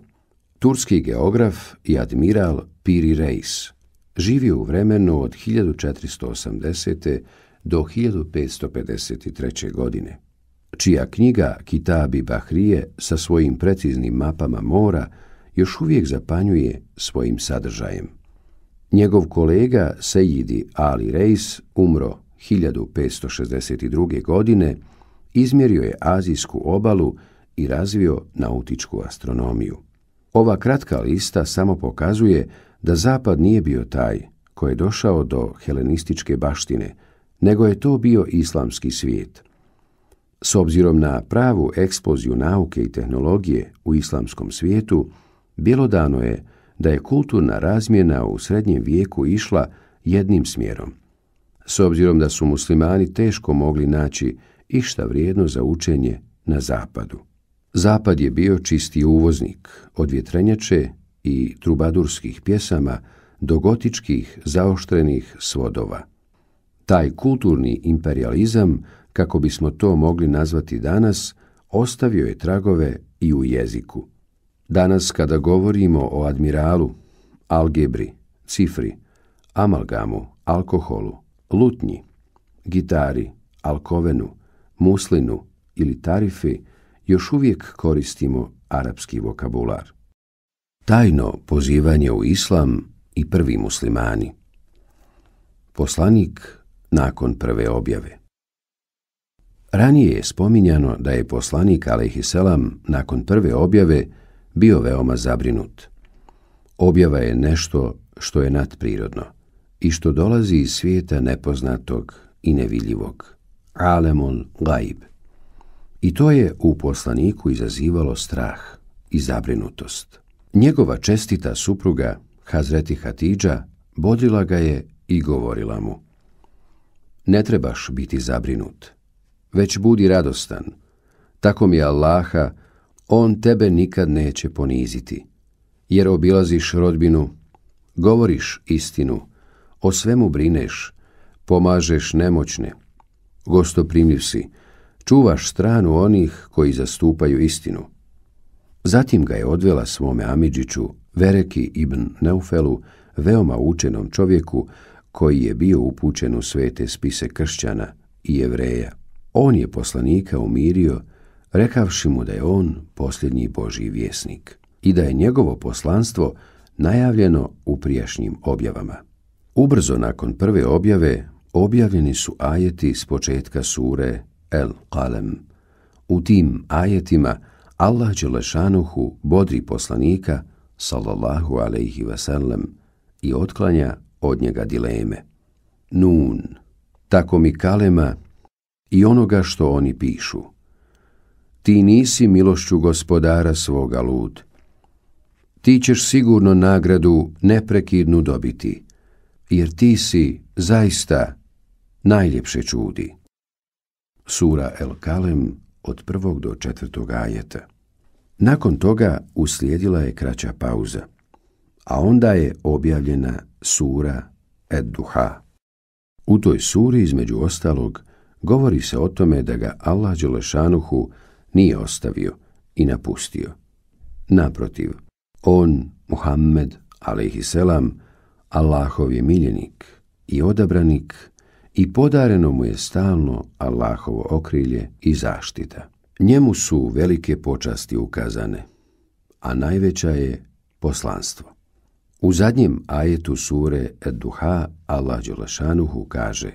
turski geograf i admiral Piri Reis. Živio u vremenu od 1480. do 1553. godine, čija knjiga Kitabi Bahrije sa svojim preciznim mapama mora još uvijek zapanjuje svojim sadržajem. Njegov kolega Sejidi Ali Reis umro 1562. godine, izmjerio je azijsku obalu i razvio nautičku astronomiju. Ova kratka lista samo pokazuje da Zapad nije bio taj koji je došao do helenističke baštine, nego je to bio islamski svijet. S obzirom na pravu eksploziju nauke i tehnologije u islamskom svijetu, bilo dano je da je kulturna razmjena u srednjem vijeku išla jednim smjerom. S obzirom da su muslimani teško mogli naći išta vrijedno za učenje na zapadu. Zapad je bio čisti uvoznik, od vjetrenjače i trubadurskih pjesama do gotičkih zaoštrenih svodova. Taj kulturni imperializam, kako bismo to mogli nazvati danas, ostavio je tragove i u jeziku. Danas kada govorimo o admiralu, algebri, cifri, amalgamu, alkoholu, lutnji, gitari, alkovenu, muslinu ili tarifi, još uvijek koristimo arapski vokabular. Tajno pozivanje u islam i prvi muslimani. Poslanik nakon prve objave. Ranije je spominjano da je poslanik a.s. nakon prve objave bio veoma zabrinut. Objava je nešto što je nadprirodno i što dolazi iz svijeta nepoznatog i nevidljivog. Alemon laib i to je u poslaniku izazivalo strah i zabrinutost. Njegova čestita supruga, Hazreti Hatidža, bodila ga je i govorila mu Ne trebaš biti zabrinut, već budi radostan. Tako mi je Allaha, on tebe nikad neće poniziti, jer obilaziš rodbinu, govoriš istinu, o svemu brineš, pomažeš nemoćne, gostoprimljiv si, čuvaš stranu onih koji zastupaju istinu. Zatim ga je odvela svome Amidžiću, Vereki ibn Neufelu, veoma učenom čovjeku koji je bio upućen u svete spise kršćana i jevreja. On je poslanika umirio, rekavši mu da je on posljednji Božji vjesnik i da je njegovo poslanstvo najavljeno u prijašnjim objavama. Ubrzo nakon prve objave objavljeni su ajeti s početka sure El kalem. U tim ajetima Allah Đelešanuhu bodri poslanika, sallallahu alaihi wasallam, i otklanja od njega dileme. Nun, tako mi kalema i onoga što oni pišu. Ti nisi milošću gospodara svoga lud. Ti ćeš sigurno nagradu neprekidnu dobiti, jer ti si zaista najljepše čudi sura El Kalem od prvog do četvrtog ajeta. Nakon toga uslijedila je kraća pauza, a onda je objavljena sura Ed Duha. U toj suri, između ostalog, govori se o tome da ga Allah Đelešanuhu nije ostavio i napustio. Naprotiv, on, Muhammed, alaihi selam, Allahov je miljenik i odabranik i podareno mu je stalno Allahovo okrilje i zaštita. Njemu su velike počasti ukazane, a najveća je poslanstvo. U zadnjem ajetu sure Ed-Duha Allah kaže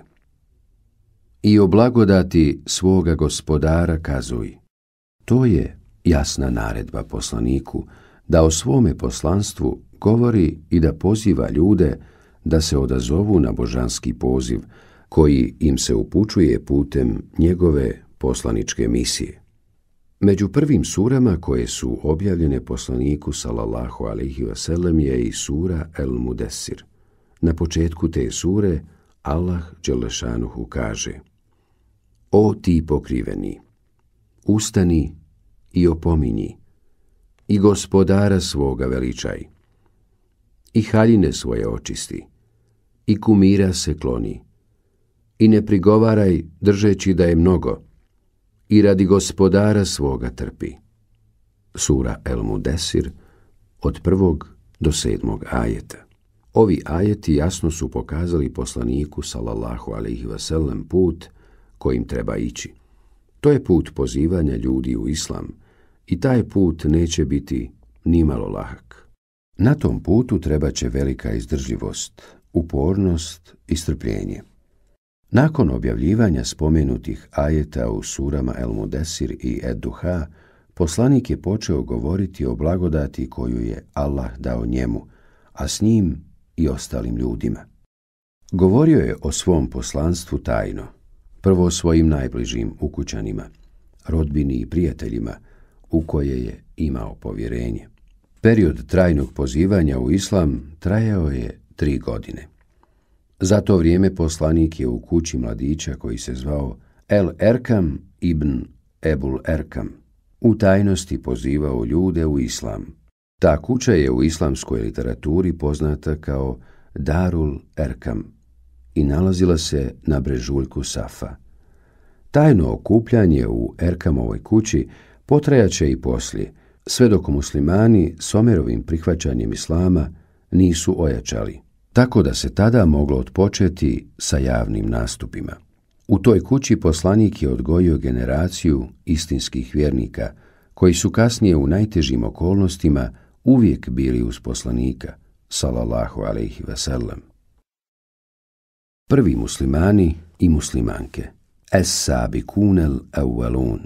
I o blagodati svoga gospodara kazuj. To je jasna naredba poslaniku da o svome poslanstvu govori i da poziva ljude da se odazovu na božanski poziv, koji im se upućuje putem njegove poslaničke misije. Među prvim surama koje su objavljene poslaniku sallallahu alaihi wasallam je i sura El Mudesir. Na početku te sure Allah Đelešanuhu kaže O ti pokriveni, ustani i opominji i gospodara svoga veličaj i haljine svoje očisti i kumira se kloni i ne prigovaraj držeći da je mnogo i radi gospodara svoga trpi. Sura El Mudesir od prvog do sedmog ajeta. Ovi ajeti jasno su pokazali poslaniku Salallahu alaihi wasallam put kojim treba ići. To je put pozivanja ljudi u islam i taj put neće biti nimalo lahak. Na tom putu treba će velika izdržljivost, upornost i strpljenje. Nakon objavljivanja spomenutih ajeta u surama El Mudesir i Eduha, poslanik je počeo govoriti o blagodati koju je Allah dao njemu, a s njim i ostalim ljudima. Govorio je o svom poslanstvu tajno, prvo svojim najbližim ukućanima, rodbini i prijateljima, u koje je imao povjerenje. Period trajnog pozivanja u islam trajao je tri godine. Za to vrijeme poslanik je u kući mladića koji se zvao El Erkam ibn Ebul Erkam. U tajnosti pozivao ljude u islam. Ta kuća je u islamskoj literaturi poznata kao Darul Erkam i nalazila se na brežuljku Safa. Tajno okupljanje u Erkamovoj kući potrajaće i poslije, sve dok muslimani s Omerovim prihvaćanjem islama nisu ojačali tako da se tada moglo odpočeti sa javnim nastupima. U toj kući poslanik je odgojio generaciju istinskih vjernika, koji su kasnije u najtežim okolnostima uvijek bili uz poslanika, salallahu alaihi vasallam. Prvi muslimani i muslimanke, es kunel awalun.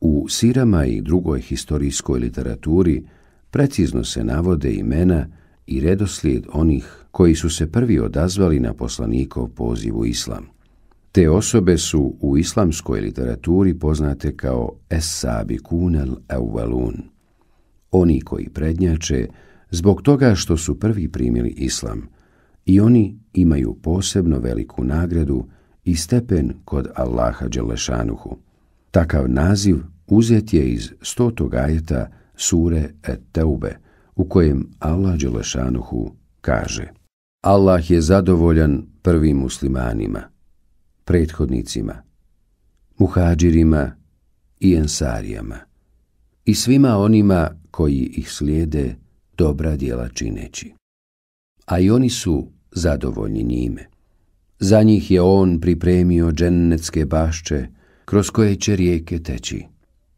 U sirama i drugoj historijskoj literaturi precizno se navode imena i redoslijed onih koji su se prvi odazvali na poslanikov u islam. Te osobe su u islamskoj literaturi poznate kao Esabi Kunel al oni koji prednjače zbog toga što su prvi primili islam i oni imaju posebno veliku nagradu i stepen kod Allaha Đelešanuhu. Takav naziv uzet je iz stotog ajeta sure Et-Teube, u kojem Allah Đelešanuhu kaže Allah je zadovoljan prvim muslimanima, prethodnicima, muhađirima i ensarijama i svima onima koji ih slijede dobra djela čineći. A i oni su zadovoljni njime. Za njih je on pripremio džennetske bašće kroz koje će rijeke teći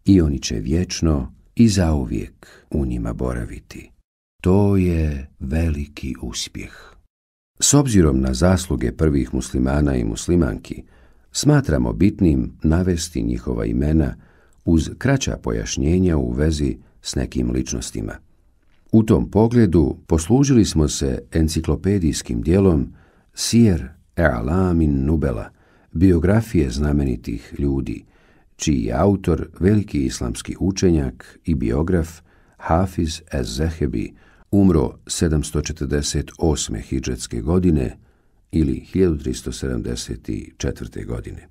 i oni će vječno i zauvijek u njima boraviti. To je veliki uspjeh. S obzirom na zasluge prvih muslimana i muslimanki, smatramo bitnim navesti njihova imena uz kraća pojašnjenja u vezi s nekim ličnostima. U tom pogledu poslužili smo se enciklopedijskim dijelom sier alamin Nubela, biografije znamenitih ljudi, čiji je autor veliki islamski učenjak i biograf Hafiz Ez-Zehebi umro 748. hijđetske godine ili 1374. godine,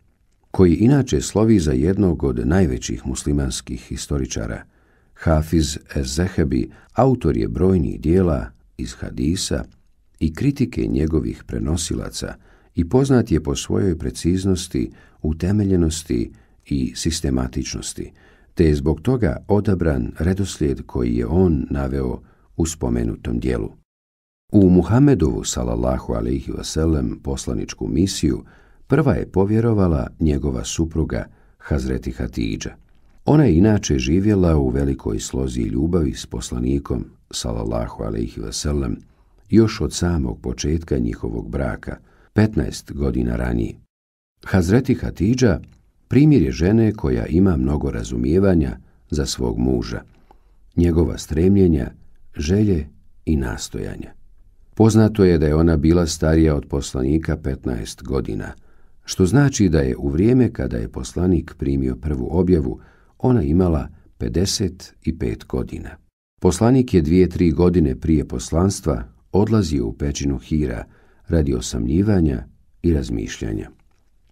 koji inače slovi za jednog od najvećih muslimanskih historičara. Hafiz Ez-Zehebi autor je brojnih dijela iz hadisa i kritike njegovih prenosilaca i poznat je po svojoj preciznosti, utemeljenosti i sistematičnosti, te je zbog toga odabran redoslijed koji je on naveo u spomenutom dijelu. U Muhamedovu salallahu alaihi vaselem poslaničku misiju prva je povjerovala njegova supruga Hazreti Hatidža. Ona je inače živjela u velikoj slozi ljubavi s poslanikom salallahu alaihi vaselem još od samog početka njihovog braka, 15 godina ranije. Hazreti Hatidža Primjer je žene koja ima mnogo razumijevanja za svog muža, njegova stremljenja, želje i nastojanja. Poznato je da je ona bila starija od poslanika 15 godina, što znači da je u vrijeme kada je poslanik primio prvu objavu, ona imala 55 godina. Poslanik je dvije, tri godine prije poslanstva odlazio u pećinu Hira radi osamljivanja i razmišljanja.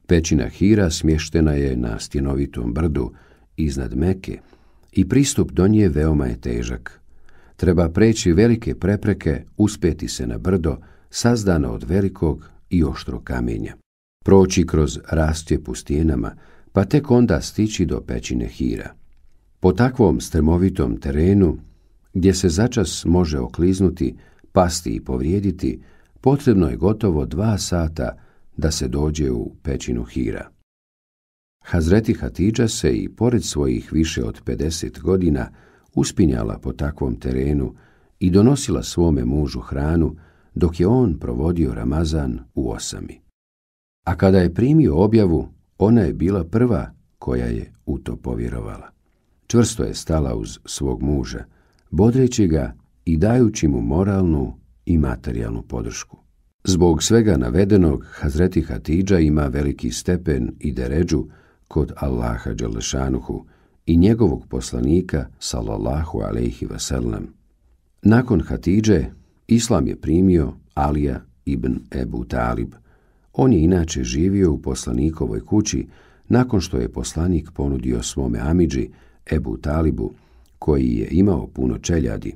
Pećina Hira smještena je na stjenovitom brdu iznad Meke i pristup do nje veoma je težak. Treba preći velike prepreke, uspeti se na brdo, sazdano od velikog i oštro kamenja. Proći kroz rastje stjenama, pa tek onda stići do pećine Hira. Po takvom strmovitom terenu, gdje se začas može okliznuti, pasti i povrijediti, potrebno je gotovo dva sata da se dođe u pećinu Hira. Hazreti Hatidža se i pored svojih više od 50 godina uspinjala po takvom terenu i donosila svome mužu hranu dok je on provodio Ramazan u osami. A kada je primio objavu, ona je bila prva koja je u to povjerovala. Čvrsto je stala uz svog muža, bodreći ga i dajući mu moralnu i materijalnu podršku. Zbog svega navedenog, Hazreti Hatidža ima veliki stepen i deređu kod Allaha Đalešanuhu i njegovog poslanika, salallahu alaihi vasallam. Nakon Hatidže, Islam je primio Alija ibn Ebu Talib. On je inače živio u poslanikovoj kući nakon što je poslanik ponudio svome Amidži, Ebu Talibu, koji je imao puno čeljadi,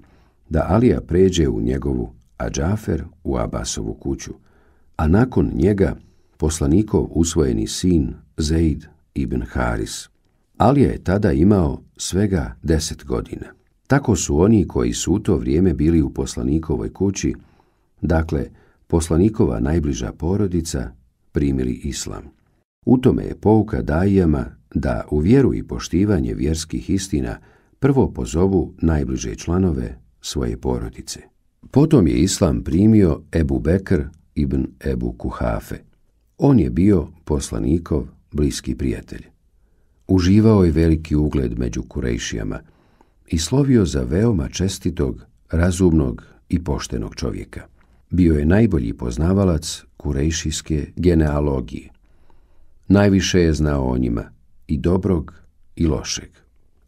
da Alija pređe u njegovu a Džafer u Abasovu kuću, a nakon njega poslanikov usvojeni sin Zeid ibn Haris. Alija je tada imao svega deset godina. Tako su oni koji su u to vrijeme bili u poslanikovoj kući, dakle poslanikova najbliža porodica, primili islam. U tome je pouka Dajjama da u vjeru i poštivanje vjerskih istina prvo pozovu najbliže članove svoje porodice. Potom je islam primio Ebu Bekr ibn Ebu Kuhafe. On je bio poslanikov bliski prijatelj. Uživao je veliki ugled među Kurejšijama i slovio za veoma čestitog, razumnog i poštenog čovjeka. Bio je najbolji poznavalac kurejšijske genealogije. Najviše je znao o njima, i dobrog i lošeg.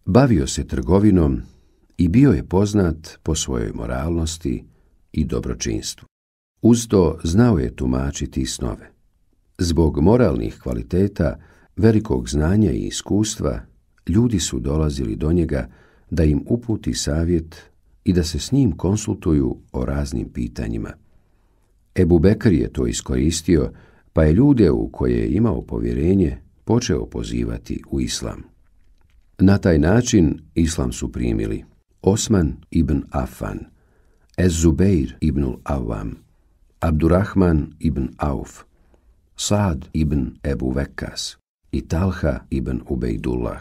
Bavio se trgovinom i bio je poznat po svojoj moralnosti i dobročinstvu. Uz to znao je tumačiti snove. Zbog moralnih kvaliteta, velikog znanja i iskustva, ljudi su dolazili do njega da im uputi savjet i da se s njim konsultuju o raznim pitanjima. Ebu je to iskoristio, pa je ljude u koje je imao povjerenje počeo pozivati u islam. Na taj način islam su primili Osman ibn Affan, Ez-Zubeir ibn ibn-ul-Avvam, Abdurrahman ibn Auf, Saad ibn Ebu Vekas i Talha ibn Ubejdullah.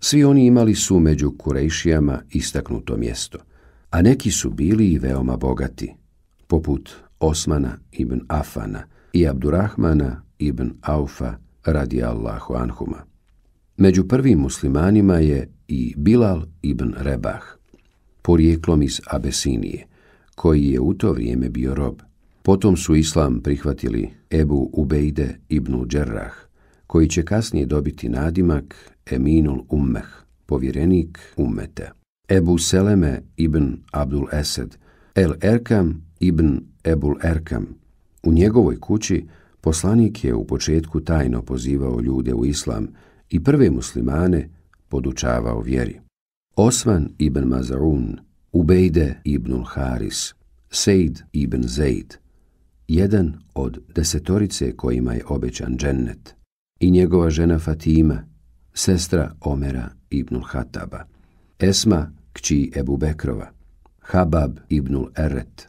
Svi oni imali su među Kurejšijama istaknuto mjesto, a neki su bili i veoma bogati, poput Osmana ibn Afana i Abdurrahmana ibn Aufa radi Allahu anhuma. Među prvim muslimanima je i Bilal ibn Rebah porijeklom iz Abesinije, koji je u to vrijeme bio rob. Potom su islam prihvatili Ebu Ubejde ibn Đerrah, koji će kasnije dobiti nadimak Eminul Ummeh, povjerenik ummete. Ebu Seleme ibn Abdul Esed, El Erkam ibn Ebul Erkam. U njegovoj kući poslanik je u početku tajno pozivao ljude u islam i prve muslimane podučavao vjeri. Osman ibn Mazarun, Ubejde ibn Haris, Sejd ibn Zeid, jedan od desetorice kojima je obećan džennet, i njegova žena Fatima, sestra Omera ibn Hataba, Esma, kći Ebu Bekrova, Habab ibnul Eret,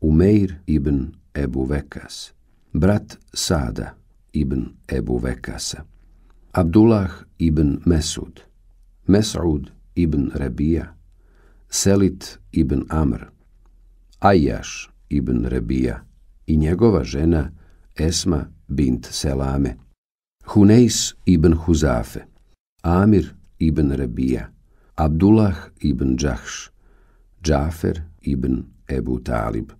Umeir ibn Ebu Vekas, brat Sada ibn Ebu Vekasa, Abdullah ibn Mesud, Mesud ibn Rebija, Selit ibn Amr, Ajaš ibn Rebija i njegova žena Esma bint Selame, Hunejs ibn Huzafe, Amir ibn Rebija, Abdullah ibn Džahš, Džafer ibn Ebu Talib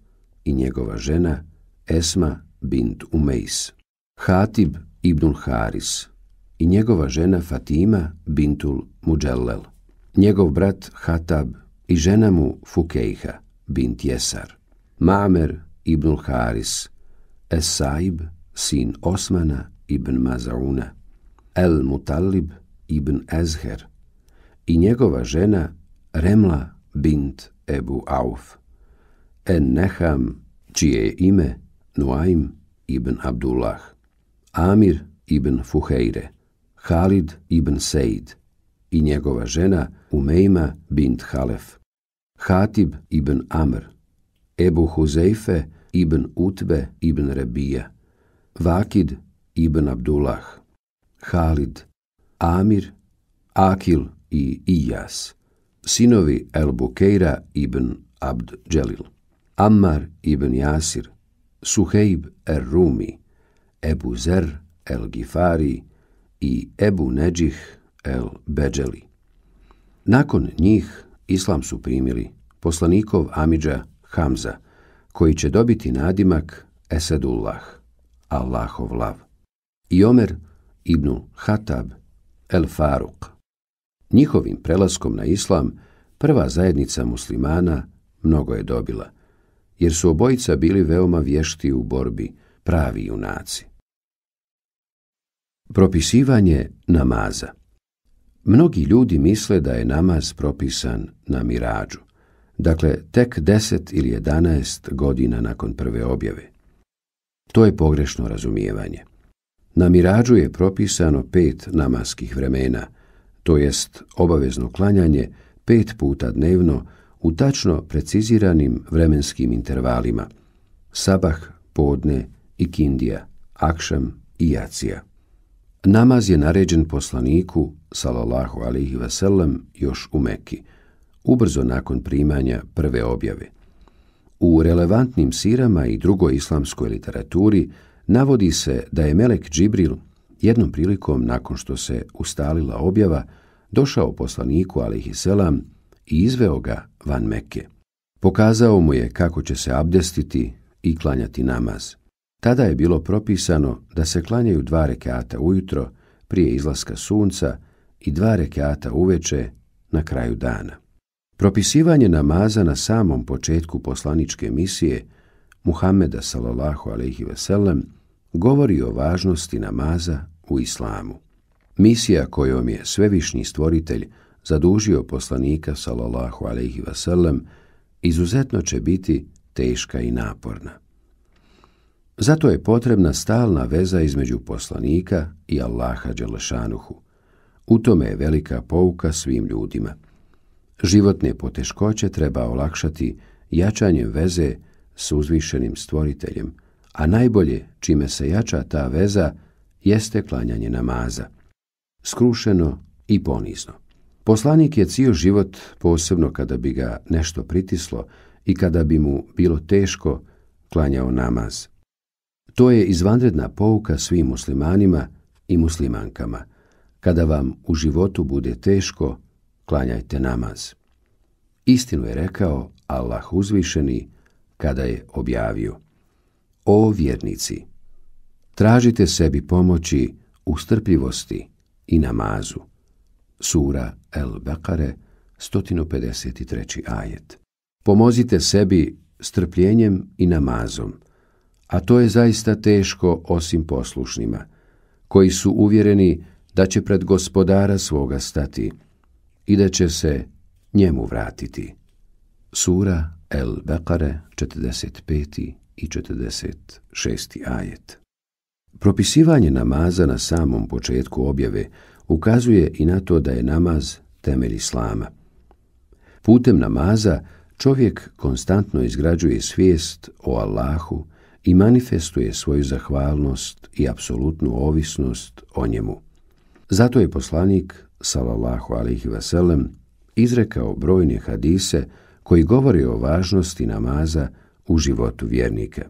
i njegova žena Esma bint Umejs, Hatib ibn Haris i njegova žena Fatima bintul Muđellel njegov brat Hatab i žena mu Fukejha bint Jesar, Mamer ibn Haris, Esaib, sin Osmana ibn Mazauna, El Mutalib ibn Ezher i njegova žena Remla bint Ebu Auf, En Neham, čije je ime Nuaim ibn Abdullah, Amir ibn Fuhejre, Halid ibn Sejd, i njegova žena Umejma bint Halef, Hatib ibn Amr, Ebu Huzeife ibn Utbe ibn Rebija, Vakid ibn Abdullah, Halid, Amir, Akil i Ijas, sinovi El ibn Abd Dželil, Ammar ibn Jasir, Suheib er Rumi, Ebu Zer el Gifari i Ebu Neđih el Beđeli. Nakon njih islam su primili poslanikov Amidža Hamza, koji će dobiti nadimak Esedullah, Allahov lav, i Omer ibn Hatab el Faruk. Njihovim prelaskom na islam prva zajednica muslimana mnogo je dobila, jer su obojica bili veoma vješti u borbi, pravi junaci. Propisivanje namaza Mnogi ljudi misle da je namaz propisan na mirađu, dakle tek 10 ili 11 godina nakon prve objave. To je pogrešno razumijevanje. Na mirađu je propisano pet namaskih vremena, to jest obavezno klanjanje pet puta dnevno u tačno preciziranim vremenskim intervalima, sabah, podne i kindija, akšam i jacija. Namaz je naređen poslaniku, salallahu alihi vasallam, još u Meki, ubrzo nakon primanja prve objave. U relevantnim sirama i drugoj islamskoj literaturi navodi se da je Melek Džibril jednom prilikom nakon što se ustalila objava došao poslaniku alihi selam i izveo ga van Mekke. Pokazao mu je kako će se abdestiti i klanjati namaz. Tada je bilo propisano da se klanjaju dva rekata ujutro prije izlaska sunca i dva rekata uveče na kraju dana. Propisivanje namaza na samom početku poslaničke misije Muhammeda sallallahu alejhi ve govori o važnosti namaza u islamu. Misija kojom je svevišnji stvoritelj zadužio poslanika sallallahu alejhi ve izuzetno će biti teška i naporna. Zato je potrebna stalna veza između poslanika i Allaha Đelešanuhu. U tome je velika pouka svim ljudima. Životne poteškoće treba olakšati jačanjem veze s uzvišenim stvoriteljem, a najbolje čime se jača ta veza jeste klanjanje namaza. Skrušeno i ponizno. Poslanik je cijel život, posebno kada bi ga nešto pritislo i kada bi mu bilo teško, klanjao namaz. To je izvanredna pouka svim muslimanima i muslimankama. Kada vam u životu bude teško, klanjajte namaz. Istinu je rekao Allah uzvišeni kada je objavio. O vjernici, tražite sebi pomoći u strpljivosti i namazu. Sura El Bekare, 153. ajet. Pomozite sebi strpljenjem i namazom, a to je zaista teško osim poslušnima, koji su uvjereni da će pred gospodara svoga stati i da će se njemu vratiti. Sura El Bekare 45. i 46. ajet Propisivanje namaza na samom početku objave ukazuje i na to da je namaz temelj islama. Putem namaza čovjek konstantno izgrađuje svijest o Allahu, i manifestuje svoju zahvalnost i apsolutnu ovisnost o njemu. Zato je poslanik, salallahu alihi vaselem, izrekao brojne hadise koji govore o važnosti namaza u životu vjernika.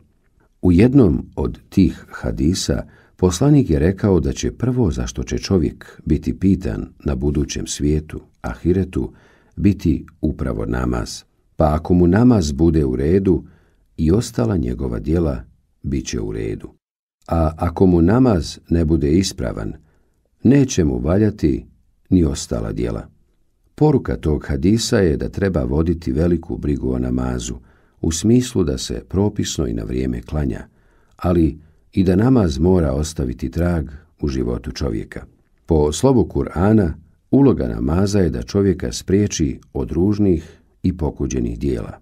U jednom od tih hadisa poslanik je rekao da će prvo za što će čovjek biti pitan na budućem svijetu, ahiretu, biti upravo namaz. Pa ako mu namaz bude u redu, i ostala njegova djela bit će u redu. A ako mu namaz ne bude ispravan, neće mu valjati ni ostala djela. Poruka tog hadisa je da treba voditi veliku brigu o namazu, u smislu da se propisno i na vrijeme klanja, ali i da namaz mora ostaviti trag u životu čovjeka. Po slovu Kur'ana, uloga namaza je da čovjeka spriječi od ružnih i pokuđenih dijela.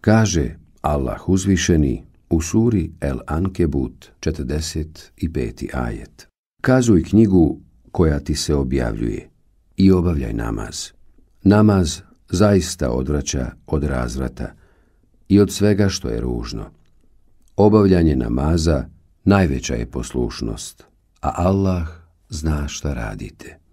Kaže Allah uzvišeni u suri El Ankebut 45. ajet. Kazuj knjigu koja ti se objavljuje i obavljaj namaz. Namaz zaista odvraća od razvrata i od svega što je ružno. Obavljanje namaza najveća je poslušnost, a Allah zna šta radite.